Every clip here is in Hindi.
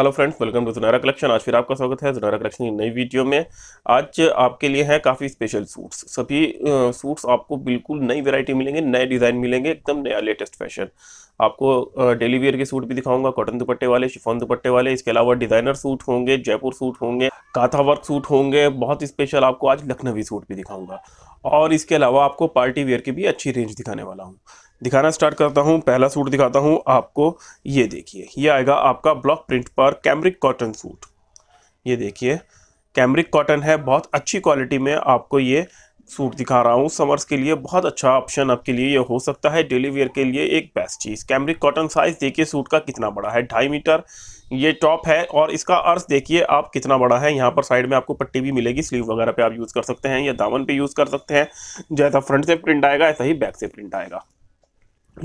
हेलो फ्रेंड्स वेलकम टू जनारा कलेक्शन आज फिर आपका स्वागत है जनारा कलेक्शन की नई वीडियो में आज आपके लिए है काफ़ी स्पेशल सूट्स सभी सूट्स आपको बिल्कुल नई वैरायटी मिलेंगे नए डिज़ाइन मिलेंगे एकदम नया लेटेस्ट फैशन आपको डेली वेयर के सूट भी दिखाऊंगा कॉटन दुपट्टे वाले शिफॉन दुपट्टे वाले इसके अलावा डिज़ाइनर सूट होंगे जयपुर सूट होंगे काथा वर्क सूट होंगे बहुत स्पेशल आपको आज लखनवी सूट भी दिखाऊंगा और इसके अलावा आपको पार्टी वेयर की भी अच्छी रेंज दिखाने वाला हूँ दिखाना स्टार्ट करता हूँ पहला सूट दिखाता हूँ आपको ये देखिए ये आएगा आपका ब्लॉक प्रिंट पर कैमरिक कॉटन सूट ये देखिए कैमरिक कॉटन है बहुत अच्छी क्वालिटी में आपको ये सूट दिखा रहा हूँ समर्स के लिए बहुत अच्छा ऑप्शन आपके लिए ये हो सकता है डेली वेयर के लिए एक बेस्ट चीज़ कैमरिक कॉटन साइज़ देखिए सूट का कितना बड़ा है ढाई मीटर ये टॉप है और इसका अर्थ देखिए आप कितना बड़ा है यहाँ पर साइड में आपको पट्टी भी मिलेगी स्लीव वगैरह पे आप यूज़ कर सकते हैं या दामन पे यूज़ कर सकते हैं जैसा फ्रंट से प्रिंट आएगा ऐसा ही बैक से प्रिंट आएगा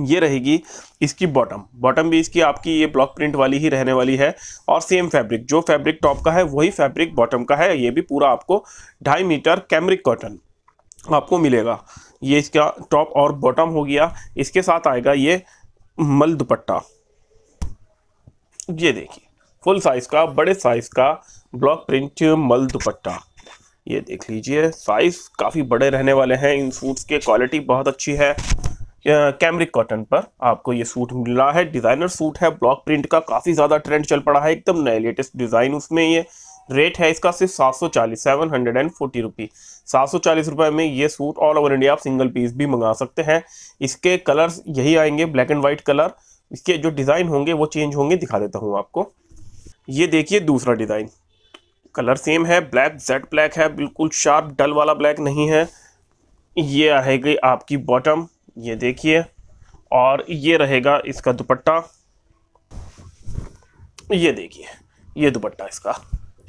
ये रहेगी इसकी बॉटम बॉटम भी इसकी आपकी ये ब्लॉक प्रिंट वाली ही रहने वाली है और सेम फैब्रिक जो फैब्रिक टॉप का है वही फैब्रिक बॉटम का है ये भी पूरा आपको ढाई मीटर कैमरिक कॉटन आपको मिलेगा ये इसका टॉप और बॉटम हो गया इसके साथ आएगा ये मल दुपट्टा ये देखिए फुल साइज़ का बड़े साइज़ का ब्लॉक प्रिंट मल दुपट्टा ये देख लीजिए साइज़ काफ़ी बड़े रहने वाले हैं इन सूट्स के क्वालिटी बहुत अच्छी है कैमरिक कॉटन पर आपको ये सूट मिला है डिज़ाइनर सूट है ब्लॉक प्रिंट का काफ़ी ज़्यादा ट्रेंड चल पड़ा है एकदम नए लेटेस्ट डिज़ाइन उसमें ये रेट है इसका सिर्फ सात सौ चालीस seven hundred and forty rupee सात सौ चालीस रुपये में ये सूट ऑल ओवर इंडिया आप सिंगल पीस भी मंगा सकते हैं इसके कलर्स यही आएंगे ब्लैक एंड वाइट कलर इसके जो डिज़ाइन होंगे वो चेंज होंगे दिखा देता हूँ आपको ये देखिए दूसरा डिज़ाइन कलर सेम है ब्लैक जेड ब्लैक है बिल्कुल शार्प डल वाला ब्लैक नहीं है ये आएगी आपकी बॉटम ये देखिए और ये रहेगा इसका दुपट्टा ये देखिए ये दुपट्टा इसका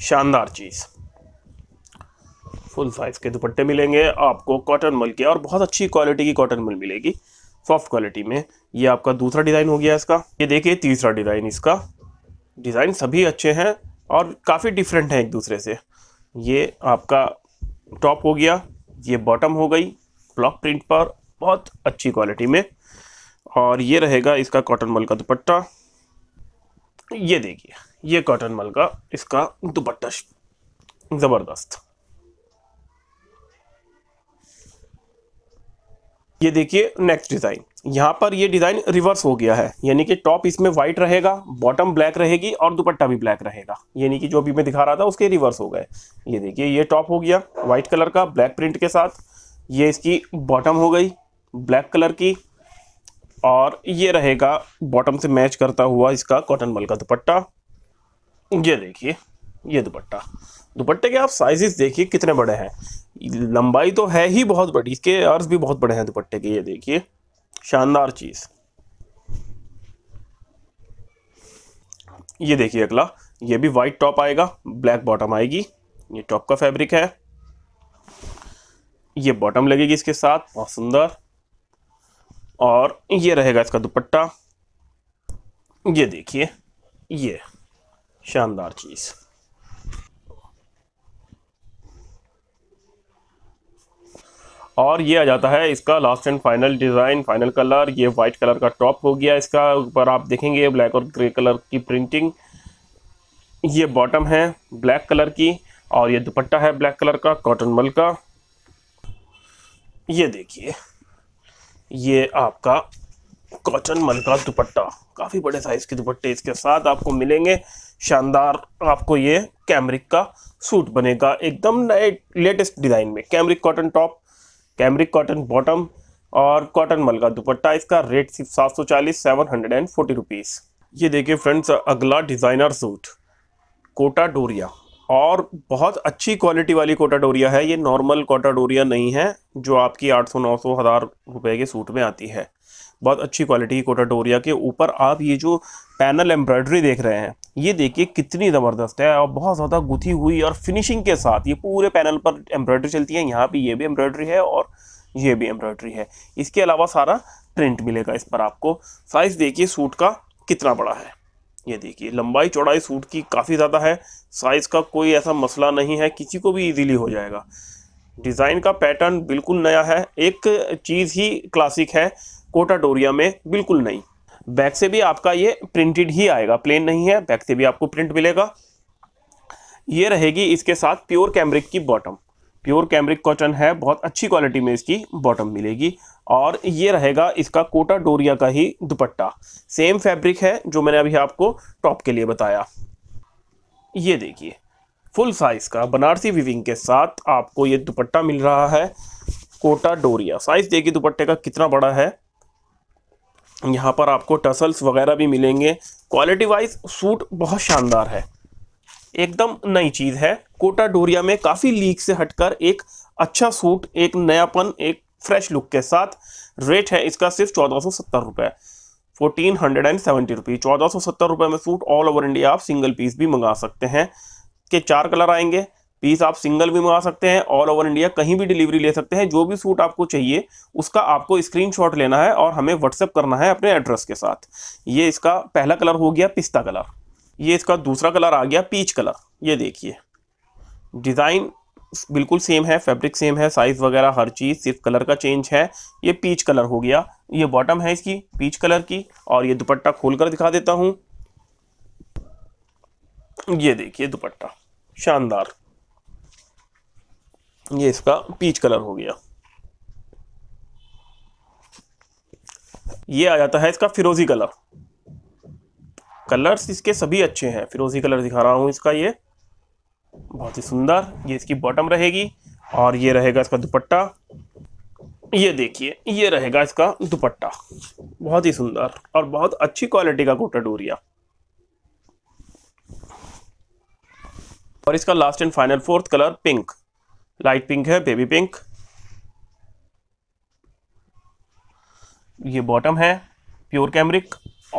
शानदार चीज़ फुल साइज़ के दुपट्टे मिलेंगे आपको कॉटन मल के और बहुत अच्छी क्वालिटी की कॉटन मल मिलेगी सॉफ्ट क्वालिटी में ये आपका दूसरा डिज़ाइन हो गया इसका ये देखिए तीसरा डिज़ाइन इसका डिज़ाइन सभी अच्छे हैं और काफ़ी डिफरेंट हैं एक दूसरे से ये आपका टॉप हो गया ये बॉटम हो गई ब्लॉक प्रिंट पर बहुत अच्छी क्वालिटी में और ये रहेगा इसका कॉटन मल का दुपट्टा ये देखिए ये कॉटन मल का इसका दुपट्टा ज़बरदस्त ये देखिए नेक्स्ट डिज़ाइन यहाँ पर ये डिज़ाइन रिवर्स हो गया है यानी कि टॉप इसमें व्हाइट रहेगा बॉटम ब्लैक रहेगी और दुपट्टा भी ब्लैक रहेगा यानी कि जो अभी मैं दिखा रहा था उसके रिवर्स हो गए ये देखिए ये टॉप हो गया व्हाइट कलर का ब्लैक प्रिंट के साथ ये इसकी बॉटम हो गई ब्लैक कलर की और ये रहेगा बॉटम से मैच करता हुआ इसका कॉटन बल का दुपट्टा ये देखिए ये दुपट्टा दुपट्टे के आप साइजेस देखिए कितने बड़े हैं लंबाई तो है ही बहुत बड़ी इसके अर्ज भी बहुत बड़े हैं दुपट्टे के ये देखिए शानदार चीज़ ये देखिए अगला ये भी वाइट टॉप आएगा ब्लैक बॉटम आएगी ये टॉप का फैब्रिक है ये बॉटम लगेगी इसके साथ बहुत सुंदर और ये रहेगा इसका दुपट्टा ये देखिए ये शानदार चीज़ और ये आ जाता है इसका last and final design final colour ये व्हाइट कलर का टॉप हो गया इसका ऊपर आप देखेंगे ब्लैक और ग्रे कलर की प्रिंटिंग ये बॉटम है ब्लैक कलर की और ये दुपट्टा है ब्लैक कलर का कॉटन मल का ये देखिए ये आपका कॉटन मल का दुपट्टा काफ़ी बड़े साइज़ के दुपट्टे इसके साथ आपको मिलेंगे शानदार आपको ये कैमरिक का सूट बनेगा एकदम नए लेटेस्ट डिज़ाइन में cambric cotton top cambric cotton bottom और कॉटन मल का दुपट्टा इसका रेट सिर्फ सात सौ चालीस seven hundred and forty rupees ये देखिए फ्रेंड्स अगला डिज़ाइनर सूट कोटा डोरिया और बहुत अच्छी क्वालिटी वाली कोटा डोरिया है ये नॉर्मल कोटा डोरिया नहीं है जो आपकी आठ सौ नौ सौ हज़ार रुपये के सूट में आती है बहुत अच्छी क्वालिटी की कोटा डोरिया के ऊपर आप ये जो पैनल एम्ब्रॉयडरी देख रहे हैं ये देखिए कितनी ज़बरदस्त है और बहुत ज़्यादा गुथी हुई और फिनिशिंग के साथ ये पूरे पैनल पर एम्ब्रॉयड्री चलती है यहाँ पर ये भी एम्ब्रॉयड्री है और ये भी एम्ब्रॉयड्री है इसके अलावा सारा प्रिंट मिलेगा इस पर आपको साइज़ देखिए सूट का कितना बड़ा है ये देखिए लंबाई चौड़ाई सूट की काफ़ी ज़्यादा है साइज़ का कोई ऐसा मसला नहीं है किसी को भी इजीली हो जाएगा डिज़ाइन का पैटर्न बिल्कुल नया है एक चीज़ ही क्लासिक है कोटा डोरिया में बिल्कुल नहीं बैक से भी आपका ये प्रिंटेड ही आएगा प्लेन नहीं है बैक से भी आपको प्रिंट मिलेगा ये रहेगी इसके साथ प्योर कैमरिक की बॉटम प्योर कैमरिक कॉटन है बहुत अच्छी क्वालिटी में इसकी बॉटम मिलेगी और ये रहेगा इसका कोटा डोरिया का ही दुपट्टा सेम फैब्रिक है जो मैंने अभी आपको टॉप के लिए बताया ये देखिए फुल साइज़ का बनारसी विविंग के साथ आपको ये दुपट्टा मिल रहा है कोटा डोरिया साइज़ देखिए दुपट्टे का कितना बड़ा है यहाँ पर आपको टसल्स वगैरह भी मिलेंगे क्वालिटी वाइज सूट बहुत शानदार है एकदम नई चीज़ है कोटा डोरिया में काफ़ी लीक से हटकर एक अच्छा सूट एक नयापन एक फ्रेश लुक के साथ रेट है इसका सिर्फ चौदह सौ सत्तर रुपये fourteen hundred and seventy rupees चौदह सौ सत्तर रुपये में सूट ऑल ओवर इंडिया आप सिंगल पीस भी मंगा सकते हैं के चार कलर आएंगे पीस आप सिंगल भी मंगा सकते हैं ऑल ओवर इंडिया कहीं भी डिलीवरी ले सकते हैं जो भी सूट आपको चाहिए उसका आपको स्क्रीनशॉट लेना है और हमें व्हाट्सअप करना है अपने एड्रेस के साथ ये इसका पहला कलर हो गया पिस्ता कलर ये इसका दूसरा कलर आ गया पीच कलर ये देखिए डिज़ाइन बिल्कुल सेम है फैब्रिक सेम है साइज़ वगैरह हर चीज़ सिर्फ कलर का चेंज है ये पीच कलर हो गया ये बॉटम है इसकी पीच कलर की और ये दुपट्टा खोल कर दिखा देता हूँ ये देखिए दुपट्टा शानदार ये इसका पीच कलर हो गया ये आ जाता है इसका फिरोजी कलर कलर्स इसके सभी अच्छे हैं फिरोजी कलर दिखा रहा हूँ इसका ये बहुत ही सुंदर ये इसकी बॉटम रहेगी और ये रहेगा इसका दुपट्टा ये देखिए ये रहेगा इसका दुपट्टा बहुत ही सुंदर और बहुत अच्छी क्वालिटी का कोटा डोरिया और इसका last and final fourth colour pink light pink है बेबी पिंक ये बॉटम है प्योर कैमरिक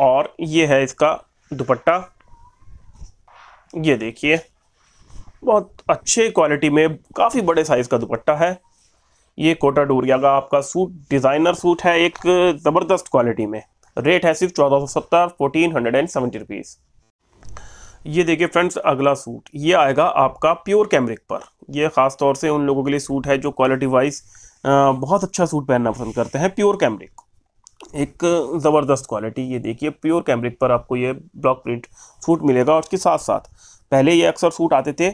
और ये है इसका दुपट्टा ये देखिए बहुत अच्छे क्वालिटी में काफ़ी बड़े साइज़ का दुपट्टा है ये कोटा डोरिया का आपका सूट डिज़ाइनर सूट है एक ज़बरदस्त क्वालिटी में रेट है सिर्फ चौदह सौ सत्तर fourteen hundred and seventy rupees ये देखिए फ्रेंड्स अगला सूट ये आएगा आपका प्योर कैमरिक पर यह ख़ास तौर से उन लोगों के लिए सूट है जो क्वालिटी वाइज बहुत अच्छा सूट पहनना पसंद करते हैं प्योर कैमरिक एक ज़बरदस्त क्वालिटी ये देखिए प्योर कैमरिक पर आपको ये ब्लॉक प्रिंट सूट मिलेगा और उसके साथ साथ पहले ये अक्सर सूट आते थे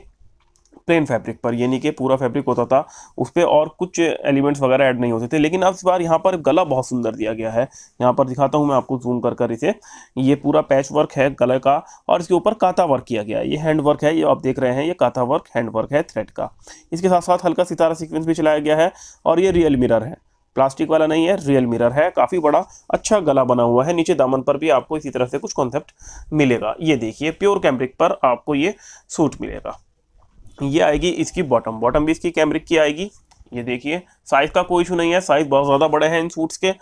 प्लेन फैब्रिक पर यानी कि पूरा फैब्रिक होता था उस पर और कुछ एलिमेंट्स वगैरह ऐड नहीं होते थे लेकिन अब इस बार यहाँ पर गला बहुत सुंदर दिया गया है यहाँ पर दिखाता हूँ मैं आपको जूम कर कर इसे ये पूरा पैच वर्क है गला का और इसके ऊपर काता वर्क किया गया है ये हैंड वर्क है ये आप देख रहे हैं ये काता वर्क हैंड वर्क है थ्रेड का इसके साथ साथ हल्का सितारा सिक्वेंस भी चलाया गया है और ये रियल मिरर है प्लास्टिक वाला नहीं है रियल मिरर है काफ़ी बड़ा अच्छा गला बना हुआ है नीचे दामन पर भी आपको इसी तरह से कुछ कॉन्सेप्ट मिलेगा ये देखिए प्योर कैमरिक पर आपको ये सूट मिलेगा ये आएगी इसकी बॉटम बॉटम भी इसकी कैमरिक की आएगी ये देखिए साइज का कोई इशू नहीं है साइज बहुत ज़्यादा बड़े हैं इन सूट्स के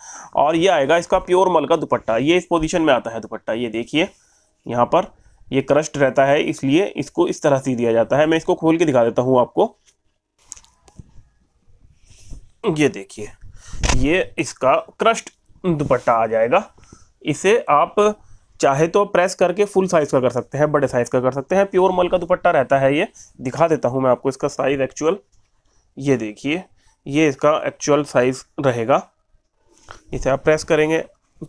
और ये आएगा इसका प्योर मल का दुपट्टा ये इस पोजीशन में आता है दुपट्टा ये देखिए यहाँ पर ये क्रस्ट रहता है इसलिए इसको इस तरह से दिया जाता है मैं इसको खोल के दिखा देता हूँ आपको ये देखिए ये इसका क्रस्ट दुपट्टा आ जाएगा इसे आप चाहे तो प्रेस करके फुल साइज़ का कर सकते हैं बड़े साइज़ का कर सकते हैं प्योर मल का दुपट्टा रहता है ये दिखा देता हूँ मैं आपको इसका साइज़ एक्चुअल ये देखिए ये इसका एक्चुअल साइज़ रहेगा इसे आप प्रेस करेंगे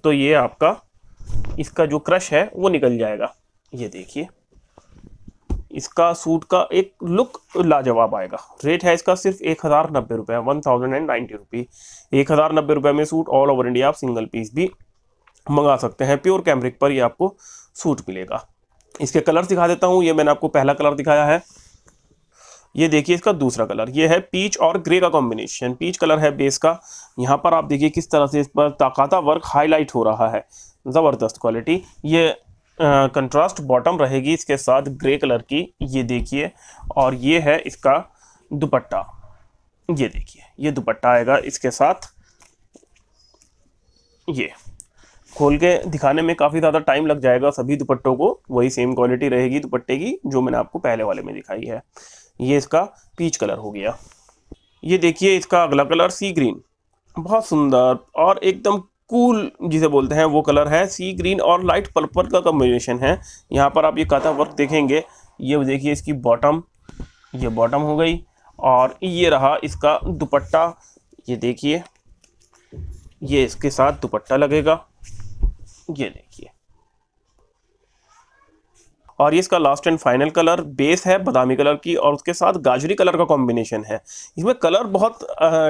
तो ये आपका इसका जो क्रश है वो निकल जाएगा ये देखिए इसका सूट का एक लुक लाजवाब आएगा रेट है इसका सिर्फ एक हज़ार नब्बे रुपये one thousand and ninety rupee एक हज़ार नब्बे रुपये में सूट ऑल ओवर इंडिया आप सिंगल पीस भी मंगा सकते हैं प्योर कैमरिक पर ये आपको सूट मिलेगा इसके कलर दिखा देता हूँ ये मैंने आपको पहला कलर दिखाया है ये देखिए इसका दूसरा कलर ये है पीच और ग्रे का कॉम्बिनेशन पीच कलर है बेस का यहाँ पर आप देखिए किस तरह से इस पर ताकाता वर्क हाईलाइट हो रहा है ज़बरदस्त क्वालिटी ये कंट्रास्ट बॉटम रहेगी इसके साथ ग्रे कलर की ये देखिए और ये है इसका दुपट्टा ये देखिए ये दुपट्टा आएगा इसके साथ ये खोल के दिखाने में काफ़ी ज़्यादा टाइम लग जाएगा सभी दुपट्टों को वही सेम क्वालिटी रहेगी दुपट्टे की जो मैंने आपको पहले वाले में दिखाई है ये इसका पीच कलर हो गया ये देखिए इसका अगला कलर सी ग्रीन बहुत सुंदर और एकदम कूल जिसे बोलते हैं वो कलर है सी ग्रीन और लाइट पर्पल का कम्बिनेशन है यहाँ पर आप ये काथा वर्क देखेंगे ये देखिए इसकी बॉटम ये बॉटम हो गई और ये रहा इसका दुपट्टा ये देखिए ये इसके साथ दुपट्टा लगेगा ये देखिए और ये इसका last and final colour base है बादामी कलर की और उसके साथ गाजरी कलर का कॉम्बिनेशन है इसमें कलर बहुत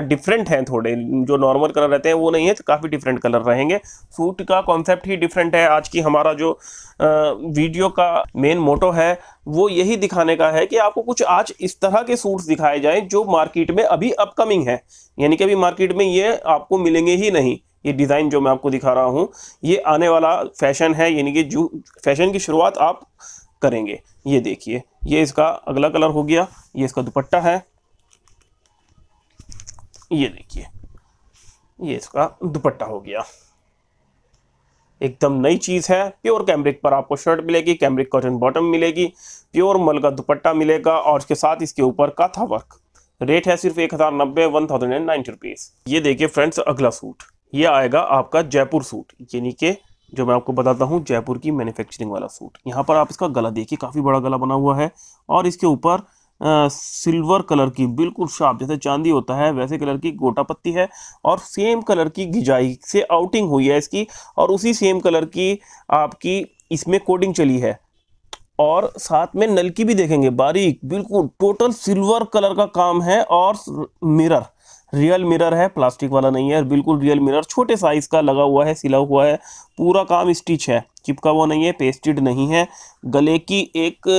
डिफरेंट हैं थोड़े जो नॉर्मल कलर रहते हैं वो नहीं है तो काफ़ी डिफरेंट कलर रहेंगे सूट का कॉन्सेप्ट ही डिफरेंट है आज की हमारा जो आ, वीडियो का मेन मोटो है वो यही दिखाने का है कि आपको कुछ आज इस तरह के सूट्स दिखाए जाएँ जो मार्केट में अभी अपकमिंग है यानी कि अभी मार्केट में ये आपको मिलेंगे ही नहीं ये डिज़ाइन जो मैं आपको दिखा रहा हूँ ये आने वाला फैशन है यानी कि जो फैशन की शुरुआत आप करेंगे ये देखिए ये इसका अगला कलर हो गया ये इसका दुपट्टा है ये देखिए ये इसका दुपट्टा हो गया एकदम नई चीज़ है प्योर कैमरिक पर आपको शर्ट मिलेगी कैमरिक कॉटन बॉटम मिलेगी प्योर मल का दुपट्टा मिलेगा और उसके साथ इसके ऊपर काथा वर्क रेट है सिर्फ एक हज़ार नब्बे one thousand and ninety rupees ये देखिए फ्रेंड्स अगला सूट ये आएगा आपका जयपुर सूट यानी कि जो मैं आपको बताता हूँ जयपुर की मैन्युफैक्चरिंग वाला सूट यहाँ पर आप इसका गला देखिए काफ़ी बड़ा गला बना हुआ है और इसके ऊपर सिल्वर कलर की बिल्कुल शार्प जैसे चांदी होता है वैसे कलर की गोटा पत्ती है और सेम कलर की गिजाई से आउटिंग हुई है इसकी और उसी सेम कलर की आपकी इसमें कोडिंग चली है और साथ में नलकी भी देखेंगे बारीक बिल्कुल टोटल सिल्वर कलर का काम है और मिरर रियल मिरर है प्लास्टिक वाला नहीं है बिल्कुल रियल मिरर छोटे साइज़ का लगा हुआ है सिला हुआ है पूरा काम स्टिच है चिपका हुआ नहीं है पेस्टेड नहीं है गले की एक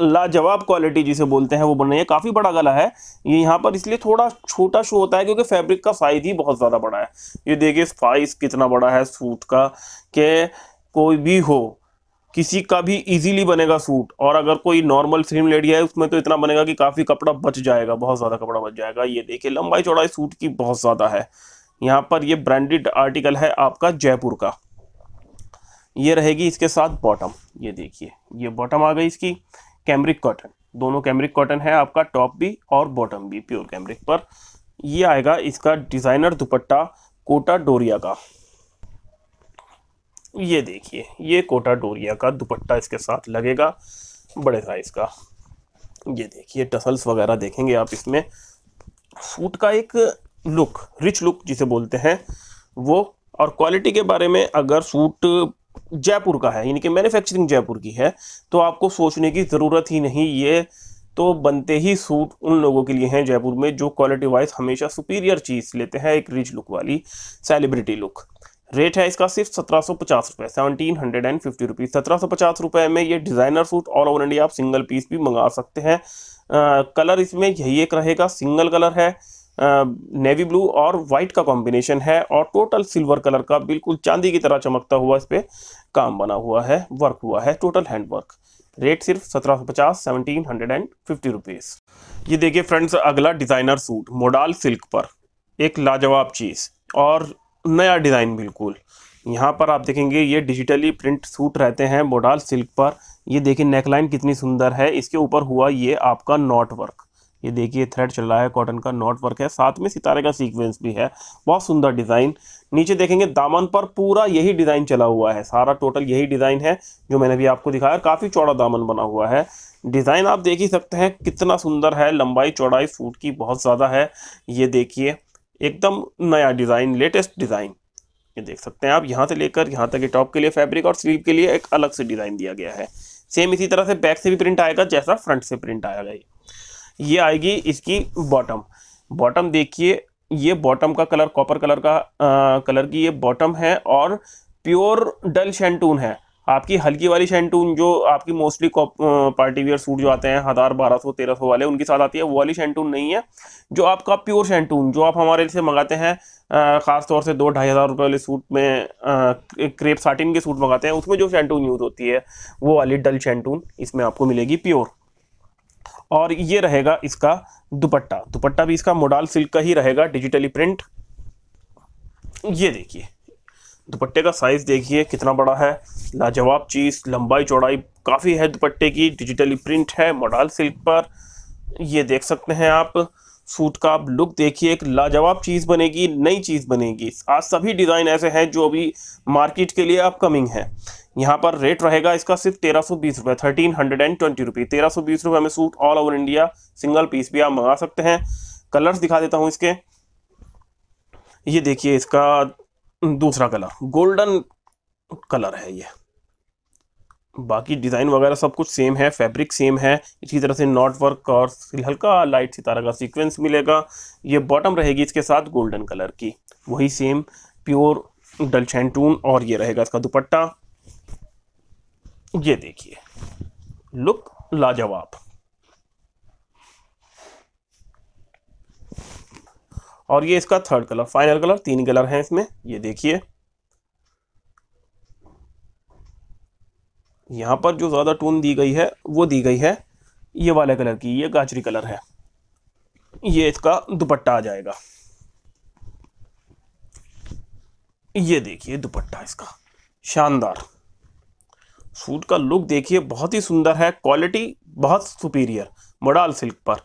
लाजवाब क्वालिटी जिसे बोलते हैं वो बन रही है काफ़ी बड़ा गला है ये यहाँ पर इसलिए थोड़ा छोटा शो होता है क्योंकि फैब्रिक का साइज़ ही बहुत ज़्यादा बड़ा है ये देखिए साइज़ कितना बड़ा है सूट का के कोई भी हो किसी का भी इजीली बनेगा सूट और अगर कोई नॉर्मल स्लिम लेडी है उसमें तो इतना बनेगा कि काफ़ी कपड़ा बच जाएगा बहुत ज़्यादा कपड़ा बच जाएगा ये देखिए लंबाई चौड़ाई सूट की बहुत ज़्यादा है यहाँ पर ये ब्रांडेड आर्टिकल है आपका जयपुर का ये रहेगी इसके साथ बॉटम ये देखिए ये बॉटम आ गई इसकी कैमरिक कॉटन दोनों कैमरिक कॉटन है आपका टॉप भी और बॉटम भी प्योर कैमरिक पर ये आएगा इसका डिज़ाइनर दुपट्टा कोटा डोरिया का ये देखिए ये कोटा डोरिया का दुपट्टा इसके साथ लगेगा बड़े साइज़ का ये देखिए टसल्स वगैरह देखेंगे आप इसमें सूट का एक लुक रिच लुक जिसे बोलते हैं वो और क्वालिटी के बारे में अगर सूट जयपुर का है यानी कि मैन्युफैक्चरिंग जयपुर की है तो आपको सोचने की ज़रूरत ही नहीं ये तो बनते ही सूट उन लोगों के लिए हैं जयपुर में जो क्वालिटी वाइज हमेशा सुपीरियर चीज़ लेते हैं एक रिच लुक वाली सेलिब्रिटी लुक रेट है इसका सिर्फ सत्रह सौ पचास रुपये seventeen hundred and fifty rupees सत्रह सौ पचास रुपये में ये designer suit all over India आप सिंगल पीस भी मंगा सकते हैं आ, कलर इसमें यही एक रहेगा सिंगल कलर है नेवी ब्लू और वाइट का कॉम्बिनेशन है और टोटल सिल्वर कलर का बिल्कुल चांदी की तरह चमकता हुआ इस पर काम बना हुआ है वर्क हुआ है टोटल हैंडवर्क रेट सिर्फ सत्रह सौ पचास seventeen hundred and fifty rupees ये देखिए फ्रेंड्स अगला डिज़ाइनर सूट मोडाल सिल्क पर एक लाजवाब चीज़ और नया डिज़ाइन बिल्कुल यहाँ पर आप देखेंगे ये डिजिटली प्रिंट सूट रहते हैं बोडाल सिल्क पर ये देखिए नेकलाइन कितनी सुंदर है इसके ऊपर हुआ ये आपका नॉट वर्क ये देखिए थ्रेड चल रहा है कॉटन का नॉट वर्क है साथ में सितारे का सीक्वेंस भी है बहुत सुंदर डिज़ाइन नीचे देखेंगे दामन पर पूरा यही डिज़ाइन चला हुआ है सारा टोटल यही डिज़ाइन है जो मैंने भी आपको दिखाया काफ़ी चौड़ा दामन बना हुआ है डिज़ाइन आप देख ही सकते हैं कितना सुंदर है लंबाई चौड़ाई सूट की बहुत ज़्यादा है ये देखिए एकदम नया डिज़ाइन लेटेस्ट डिज़ाइन ये देख सकते हैं आप यहाँ से लेकर यहाँ तक के टॉप के लिए फैब्रिक और स्लीव के लिए एक अलग से डिज़ाइन दिया गया है सेम इसी तरह से बैक से भी प्रिंट आएगा जैसा फ्रंट से प्रिंट आएगा ये ये आएगी इसकी बॉटम बॉटम देखिए ये बॉटम का कलर कॉपर कलर का आ, कलर की ये बॉटम है और प्योर डल शैंटून है आपकी हल्की वाली शैंटून जो आपकी मोस्टली पार्टी वियर सूट जो आते हैं हज़ार बारह सौ तेरह सौ वाले उनके साथ आती है वो वाली शैंटून नहीं है जो आपका प्योर शैंटून जो आप हमारे से मंगाते हैं ख़ास तौर से दो ढाई हज़ार रुपये वाले सूट में क्रेप साटिन के सूट मंगाते हैं उसमें जो शैंटून यूज़ होती है वो वाली डल शैंटून इसमें आपको मिलेगी प्योर और ये रहेगा इसका दुपट्टा दुपट्टा भी इसका मोडाल सिल्क का ही रहेगा डिजिटली प्रिंट ये देखिए दुपट्टे का साइज़ देखिए कितना बड़ा है लाजवाब चीज़ लंबाई चौड़ाई काफ़ी है दुपट्टे की डिजिटली प्रिंट है मॉडल सिल्क पर ये देख सकते हैं आप सूट का आप लुक देखिए एक लाजवाब चीज़ बनेगी नई चीज़ बनेगी आज सभी डिज़ाइन ऐसे हैं जो अभी मार्केट के लिए अपकमिंग है यहाँ पर रेट रहेगा इसका सिर्फ तेरह सौ बीस रुपये थर्टीन हंड्रेड एंड ट्वेंटी रुपये तेरह सौ बीस रुपये में suit all over India single piece भी आप मंगा सकते हैं कलर्स दिखा देता हूँ इसके ये देखिए इसका दूसरा कलर गोल्डन कलर है ये बाकी डिज़ाइन वगैरह सब कुछ सेम है फैब्रिक सेम है इसी तरह से नॉट वर्क और हल्का लाइट सितारा का सीक्वेंस मिलेगा ये बॉटम रहेगी इसके साथ गोल्डन कलर की वही सेम प्योर डल शैंटून और ये रहेगा इसका दुपट्टा ये देखिए लुक लाजवाब और ये इसका थर्ड कलर फाइनल कलर तीन कलर हैं इसमें ये देखिए यहाँ पर जो ज़्यादा टून दी गई है वो दी गई है ये वाले कलर की ये गाजरी कलर है ये इसका दुपट्टा आ जाएगा ये देखिए दुपट्टा इसका शानदार सूट का लुक देखिए बहुत ही सुंदर है क्वालिटी बहुत सुपीरियर मोडाल सिल्क पर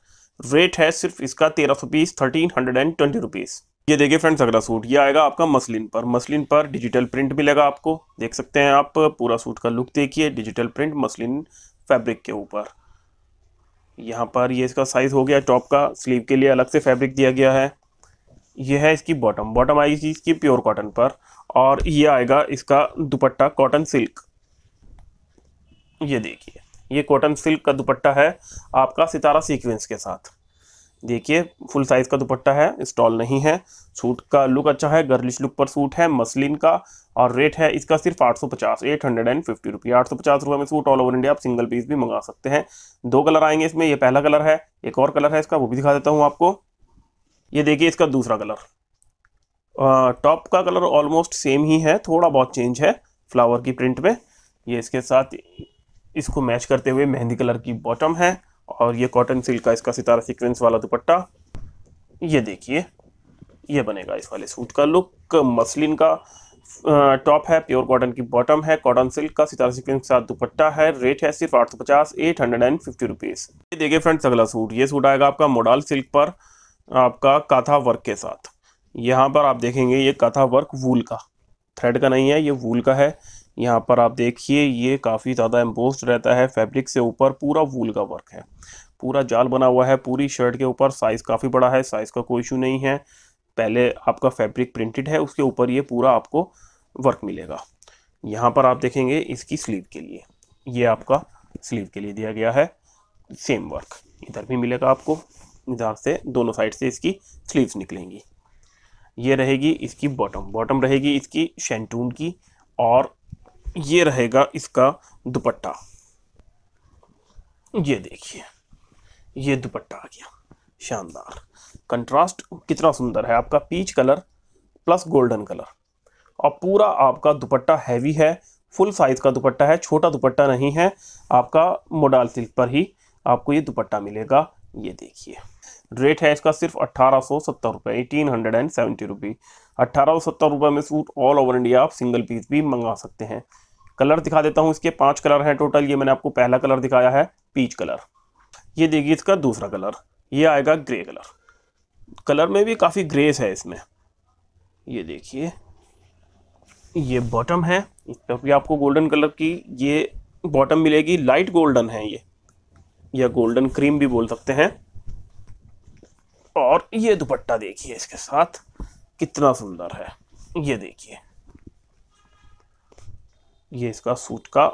रेट है सिर्फ इसका तेरह सौ बीस thirteen hundred and twenty rupees ये देखिए फ्रेंड्स अगला सूट ये आएगा आपका मसलिन पर मसलिन पर डिजिटल प्रिंट मिलेगा आपको देख सकते हैं आप पूरा सूट का लुक देखिए डिजिटल प्रिंट मसलिन फैब्रिक के ऊपर यहाँ पर ये इसका साइज़ हो गया टॉप का स्लीव के लिए अलग से फैब्रिक दिया गया है ये है इसकी बॉटम बॉटम आएगी इसकी प्योर कॉटन पर और ये आएगा इसका दुपट्टा कॉटन सिल्क ये देखिए ये कॉटन सिल्क का दुपट्टा है आपका सितारा सीक्वेंस के साथ देखिए फुल साइज़ का दुपट्टा है स्टॉल नहीं है सूट का लुक अच्छा है गर्लिश लुक पर सूट है मसलिन का और रेट है इसका सिर्फ आठ सौ पचास एट हंड्रेड एंड फिफ्टी रुपये आठ सौ पचास रुपये में सूट ऑल ओवर इंडिया आप सिंगल पीस भी मंगा सकते हैं दो कलर आएंगे इसमें ये पहला कलर है एक और कलर है इसका वो भी दिखा देता हूँ आपको ये देखिए इसका दूसरा कलर टॉप का कलर ऑलमोस्ट सेम ही है थोड़ा बहुत चेंज है फ्लावर की प्रिंट में ये इसके साथ इसको मैच करते हुए मेहंदी कलर की बॉटम है और ये कॉटन सिल्क का इसका सितारा सीक्वेंस वाला दुपट्टा ये देखिए ये बनेगा इस वाले सूट का लुक मसलिन का टॉप है प्योर कॉटन की बॉटम है कॉटन सिल्क का सितारा सीक्वेंस के साथ दुपट्टा है रेट है सिर्फ आठ सौ पचास eight hundred and fifty rupees ये देखिए फ्रेंड्स अगला सूट ये सूट आएगा आपका मोडाल सिल्क पर आपका काथा वर्क के साथ यहाँ पर आप देखेंगे ये काथा वर्क वूल का थ्रेड का नहीं है ये वूल का है यहाँ पर आप देखिए ये काफ़ी ज़्यादा एम्बोस्ड रहता है फैब्रिक से ऊपर पूरा वूल का वर्क है पूरा जाल बना हुआ है पूरी शर्ट के ऊपर साइज़ काफ़ी बड़ा है साइज़ का कोई इशू नहीं है पहले आपका फैब्रिक प्रिंटेड है उसके ऊपर ये पूरा आपको वर्क मिलेगा यहाँ पर आप देखेंगे इसकी स्लीव के लिए ये आपका स्लीव के लिए दिया गया है सेम वर्क इधर भी मिलेगा आपको इधर से दोनों साइड से इसकी स्लीव्स निकलेंगी ये रहेगी इसकी बॉटम बॉटम रहेगी इसकी शैंटून की और ये रहेगा इसका दुपट्टा ये देखिए ये दुपट्टा आ गया शानदार कंट्रास्ट कितना सुंदर है आपका peach colour plus golden colour और पूरा आपका दुपट्टा हैवी है फुल साइज़ का दुपट्टा है छोटा दुपट्टा नहीं है आपका मोडाल सिल्क पर ही आपको ये दुपट्टा मिलेगा ये देखिए रेट है इसका सिर्फ अट्ठारह सौ सत्तर रुपये eighteen hundred and seventy rupee अट्ठारह सौ सत्तर रुपये में सूट ऑल ओवर इंडिया आप सिंगल पीस भी मंगा सकते हैं कलर दिखा देता हूँ इसके पांच कलर हैं टोटल ये मैंने आपको पहला कलर दिखाया है पीच कलर ये देखिए इसका दूसरा कलर ये आएगा ग्रे कलर कलर में भी काफ़ी ग्रेस है इसमें ये देखिए ये बॉटम है इस पर भी आपको गोल्डन कलर की ये बॉटम मिलेगी लाइट गोल्डन है ये या गोल्डन क्रीम भी बोल सकते हैं और ये दुपट्टा देखिए इसके साथ कितना सुंदर है ये देखिए ये इसका सूट का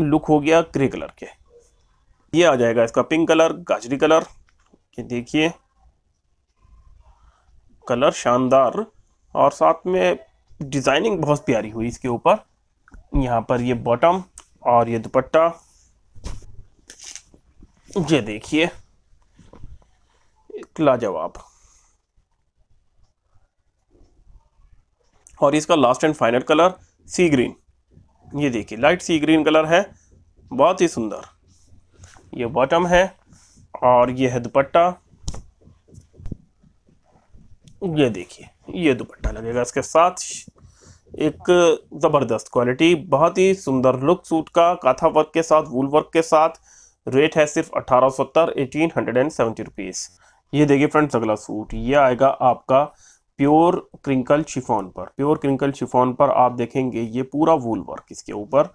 लुक हो गया ग्रे कलर के ये आ जाएगा इसका पिंक कलर गाजरी कलर ये देखिए कलर शानदार और साथ में डिज़ाइनिंग बहुत प्यारी हुई इसके ऊपर यहाँ पर ये बॉटम और ये दुपट्टा ये देखिए लाजवाब और इसका last and final colour sea green ये देखिए लाइट सी ग्रीन कलर है बहुत ही सुंदर ये बॉटम है और ये है दुपट्टा ये देखिए ये दुपट्टा लगेगा इसके साथ एक ज़बरदस्त क्वालिटी बहुत ही सुंदर लुक सूट का काथा वर्क के साथ वूल वर्क के साथ रेट है सिर्फ सौ सत्तर eighteen hundred and seventy rupees ये देखिए फ्रेंड्स अगला सूट ये आएगा आपका प्योर क्रिंकल शिफॉन पर प्योर क्रिंकल शिफॉन पर आप देखेंगे ये पूरा वूल वर्क इसके ऊपर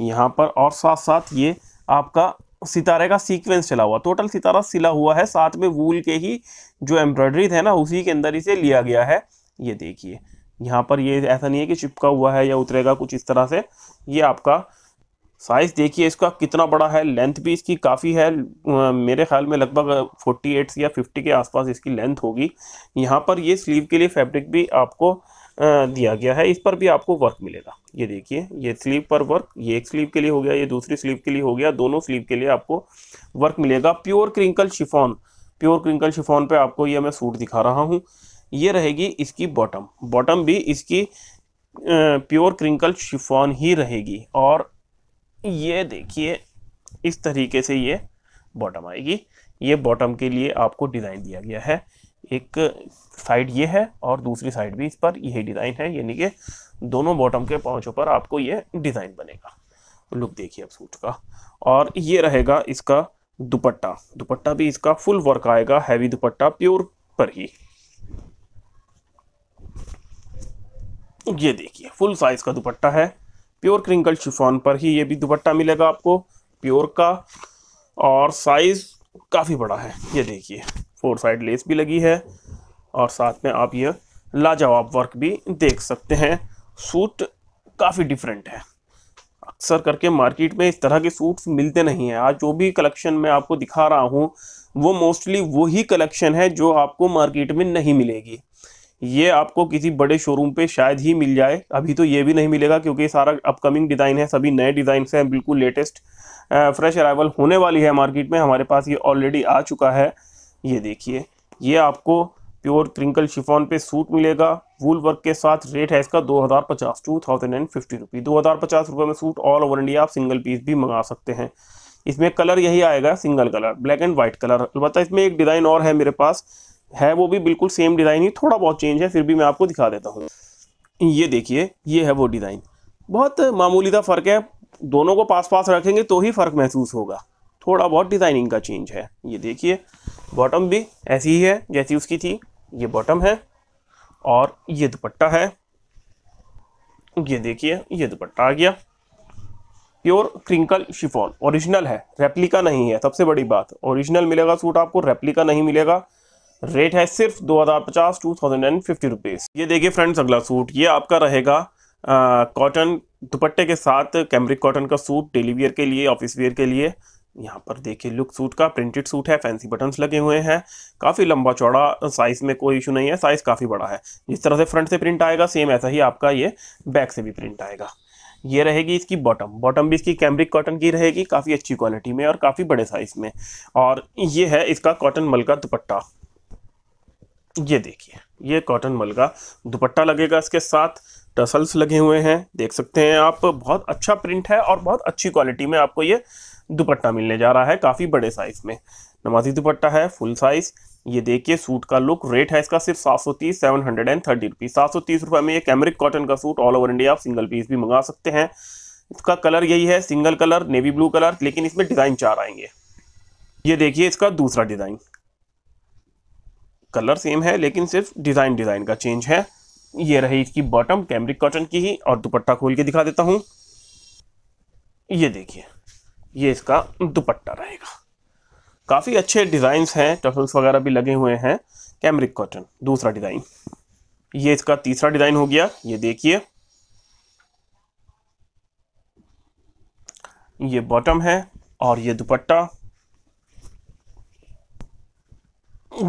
यहाँ पर और साथ साथ ये आपका सितारे का सीक्वेंस चला हुआ टोटल सितारा सिला हुआ है साथ में वूल के ही जो एम्ब्रॉयडरी है ना उसी के अंदर इसे लिया गया है ये देखिए यहाँ पर ये ऐसा नहीं है कि चिपका हुआ है या उतरेगा कुछ इस तरह से ये आपका साइज़ देखिए इसका कितना बड़ा है लेंथ भी इसकी काफ़ी है मेरे ख्याल में लगभग 48 या 50 के आसपास इसकी लेंथ होगी यहाँ पर ये स्लीव के लिए फैब्रिक भी आपको दिया गया है इस पर भी आपको वर्क मिलेगा ये देखिए ये स्लीव पर वर्क ये एक स्लीव के लिए हो गया ये दूसरी स्लीव के लिए हो गया दोनों स्लीव के लिए आपको वर्क मिलेगा pure crinkle chiffon pure crinkle chiffon पर आपको ये मैं सूट दिखा रहा हूँ ये रहेगी इसकी बॉटम बॉटम भी इसकी प्योर क्रिंकल शिफॉन ही रहेगी और ये देखिए इस तरीके से ये बॉटम आएगी ये बॉटम के लिए आपको डिज़ाइन दिया गया है एक साइड ये है और दूसरी साइड भी इस पर यही डिज़ाइन है यानी कि दोनों बॉटम के पाँचों पर आपको ये डिज़ाइन बनेगा लुक देखिए आप सूट का और ये रहेगा इसका दुपट्टा दुपट्टा भी इसका फुल वर्क आएगा हैवी दुपट्टा प्योर पर ही ये देखिए फुल साइज का दुपट्टा है प्योर क्रिंकल शिफॉन पर ही ये भी दुपट्टा मिलेगा आपको प्योर का और साइज़ काफ़ी बड़ा है ये देखिए फोर साइड लेस भी लगी है और साथ में आप ये लाजवाब वर्क भी देख सकते हैं सूट काफ़ी डिफरेंट है अक्सर करके मार्केट में इस तरह के सूट्स मिलते नहीं हैं आज जो भी कलेक्शन मैं आपको दिखा रहा हूँ वो मोस्टली वही कलेक्शन है जो आपको मार्केट में नहीं मिलेगी ये आपको किसी बड़े शोरूम पे शायद ही मिल जाए अभी तो ये भी नहीं मिलेगा क्योंकि सारा अपकमिंग डिज़ाइन है सभी नए डिज़ाइन हैं बिल्कुल लेटेस्ट फ्रेश अराइवल होने वाली है मार्केट में हमारे पास ये ऑलरेडी आ चुका है ये देखिए ये आपको प्योर क्रिंकल शिफॉन पे सूट मिलेगा वूल वर्क के साथ रेट है इसका दो हज़ार पचास two thousand and fifty rupee दो हज़ार पचास रुपये में सूट ऑल ओवर इंडिया आप सिंगल पीस भी मंगा सकते हैं इसमें कलर यही आएगा single colour black and white colour अलबत्त इसमें एक डिज़ाइन और है मेरे पास है वो भी बिल्कुल सेम डिज़ाइन ही थोड़ा बहुत चेंज है फिर भी मैं आपको दिखा देता हूँ ये देखिए ये है वो डिज़ाइन बहुत मामूली सा फ़र्क है दोनों को पास पास रखेंगे तो ही फ़र्क महसूस होगा थोड़ा बहुत डिज़ाइनिंग का चेंज है ये देखिए बॉटम भी ऐसी ही है जैसी उसकी थी ये बॉटम है और ये दुपट्टा है ये देखिए ये दुपट्टा आ गया प्योर क्रिंकल शिफॉन ओरिजिनल है रेप्लिका नहीं है सबसे बड़ी बात ओरिजिनल मिलेगा सूट आपको रेप्लिका नहीं मिलेगा रेट है सिर्फ दो हज़ार पचास two thousand and fifty rupees ये देखिए फ्रेंड्स अगला सूट ये आपका रहेगा कॉटन दुपट्टे के साथ कैमरिक कॉटन का सूट डेली वियर के लिए ऑफिस वियर के लिए यहाँ पर देखिए लुक सूट का प्रिंटेड सूट है फैंसी बटन्स लगे हुए हैं काफ़ी लंबा चौड़ा साइज़ में कोई इशू नहीं है साइज़ काफ़ी बड़ा है जिस तरह से फ्रंट से प्रिंट आएगा सेम ऐसा ही आपका ये बैक से भी प्रिंट आएगा ये रहेगी इसकी बॉटम बॉटम भी इसकी कैमरिक कॉटन की रहेगी काफ़ी अच्छी क्वालिटी में और काफ़ी बड़े साइज़ में और ये है इसका कॉटन मल का दुपट्टा ये देखिए ये कॉटन मलगा दुपट्टा लगेगा इसके साथ टसल्स लगे हुए हैं देख सकते हैं आप बहुत अच्छा प्रिंट है और बहुत अच्छी क्वालिटी में आपको ये दुपट्टा मिलने जा रहा है काफ़ी बड़े साइज़ में नमाजी दुपट्टा है फुल साइज़ ये देखिए सूट का लुक रेट है इसका सिर्फ सात सौ तीस seven hundred and thirty rupees सात सौ तीस रुपये में ये कैमरिक कॉटन का सूट ऑल ओवर इंडिया आप सिंगल पीस भी मंगा सकते हैं इसका कलर यही है single colour navy blue colour लेकिन इसमें डिज़ाइन चार आएंगे ये देखिए इसका दूसरा डिज़ाइन कलर सेम है लेकिन सिर्फ डिज़ाइन डिज़ाइन का चेंज है ये रही इसकी बॉटम कैमरिक कॉटन की ही और दुपट्टा खोल के दिखा देता हूँ ये देखिए ये इसका दुपट्टा रहेगा काफ़ी अच्छे डिज़ाइंस हैं टफल्स वगैरह भी लगे हुए हैं कैमरिक कॉटन दूसरा डिज़ाइन ये इसका तीसरा डिज़ाइन हो गया ये देखिए ये बॉटम है और ये दुपट्टा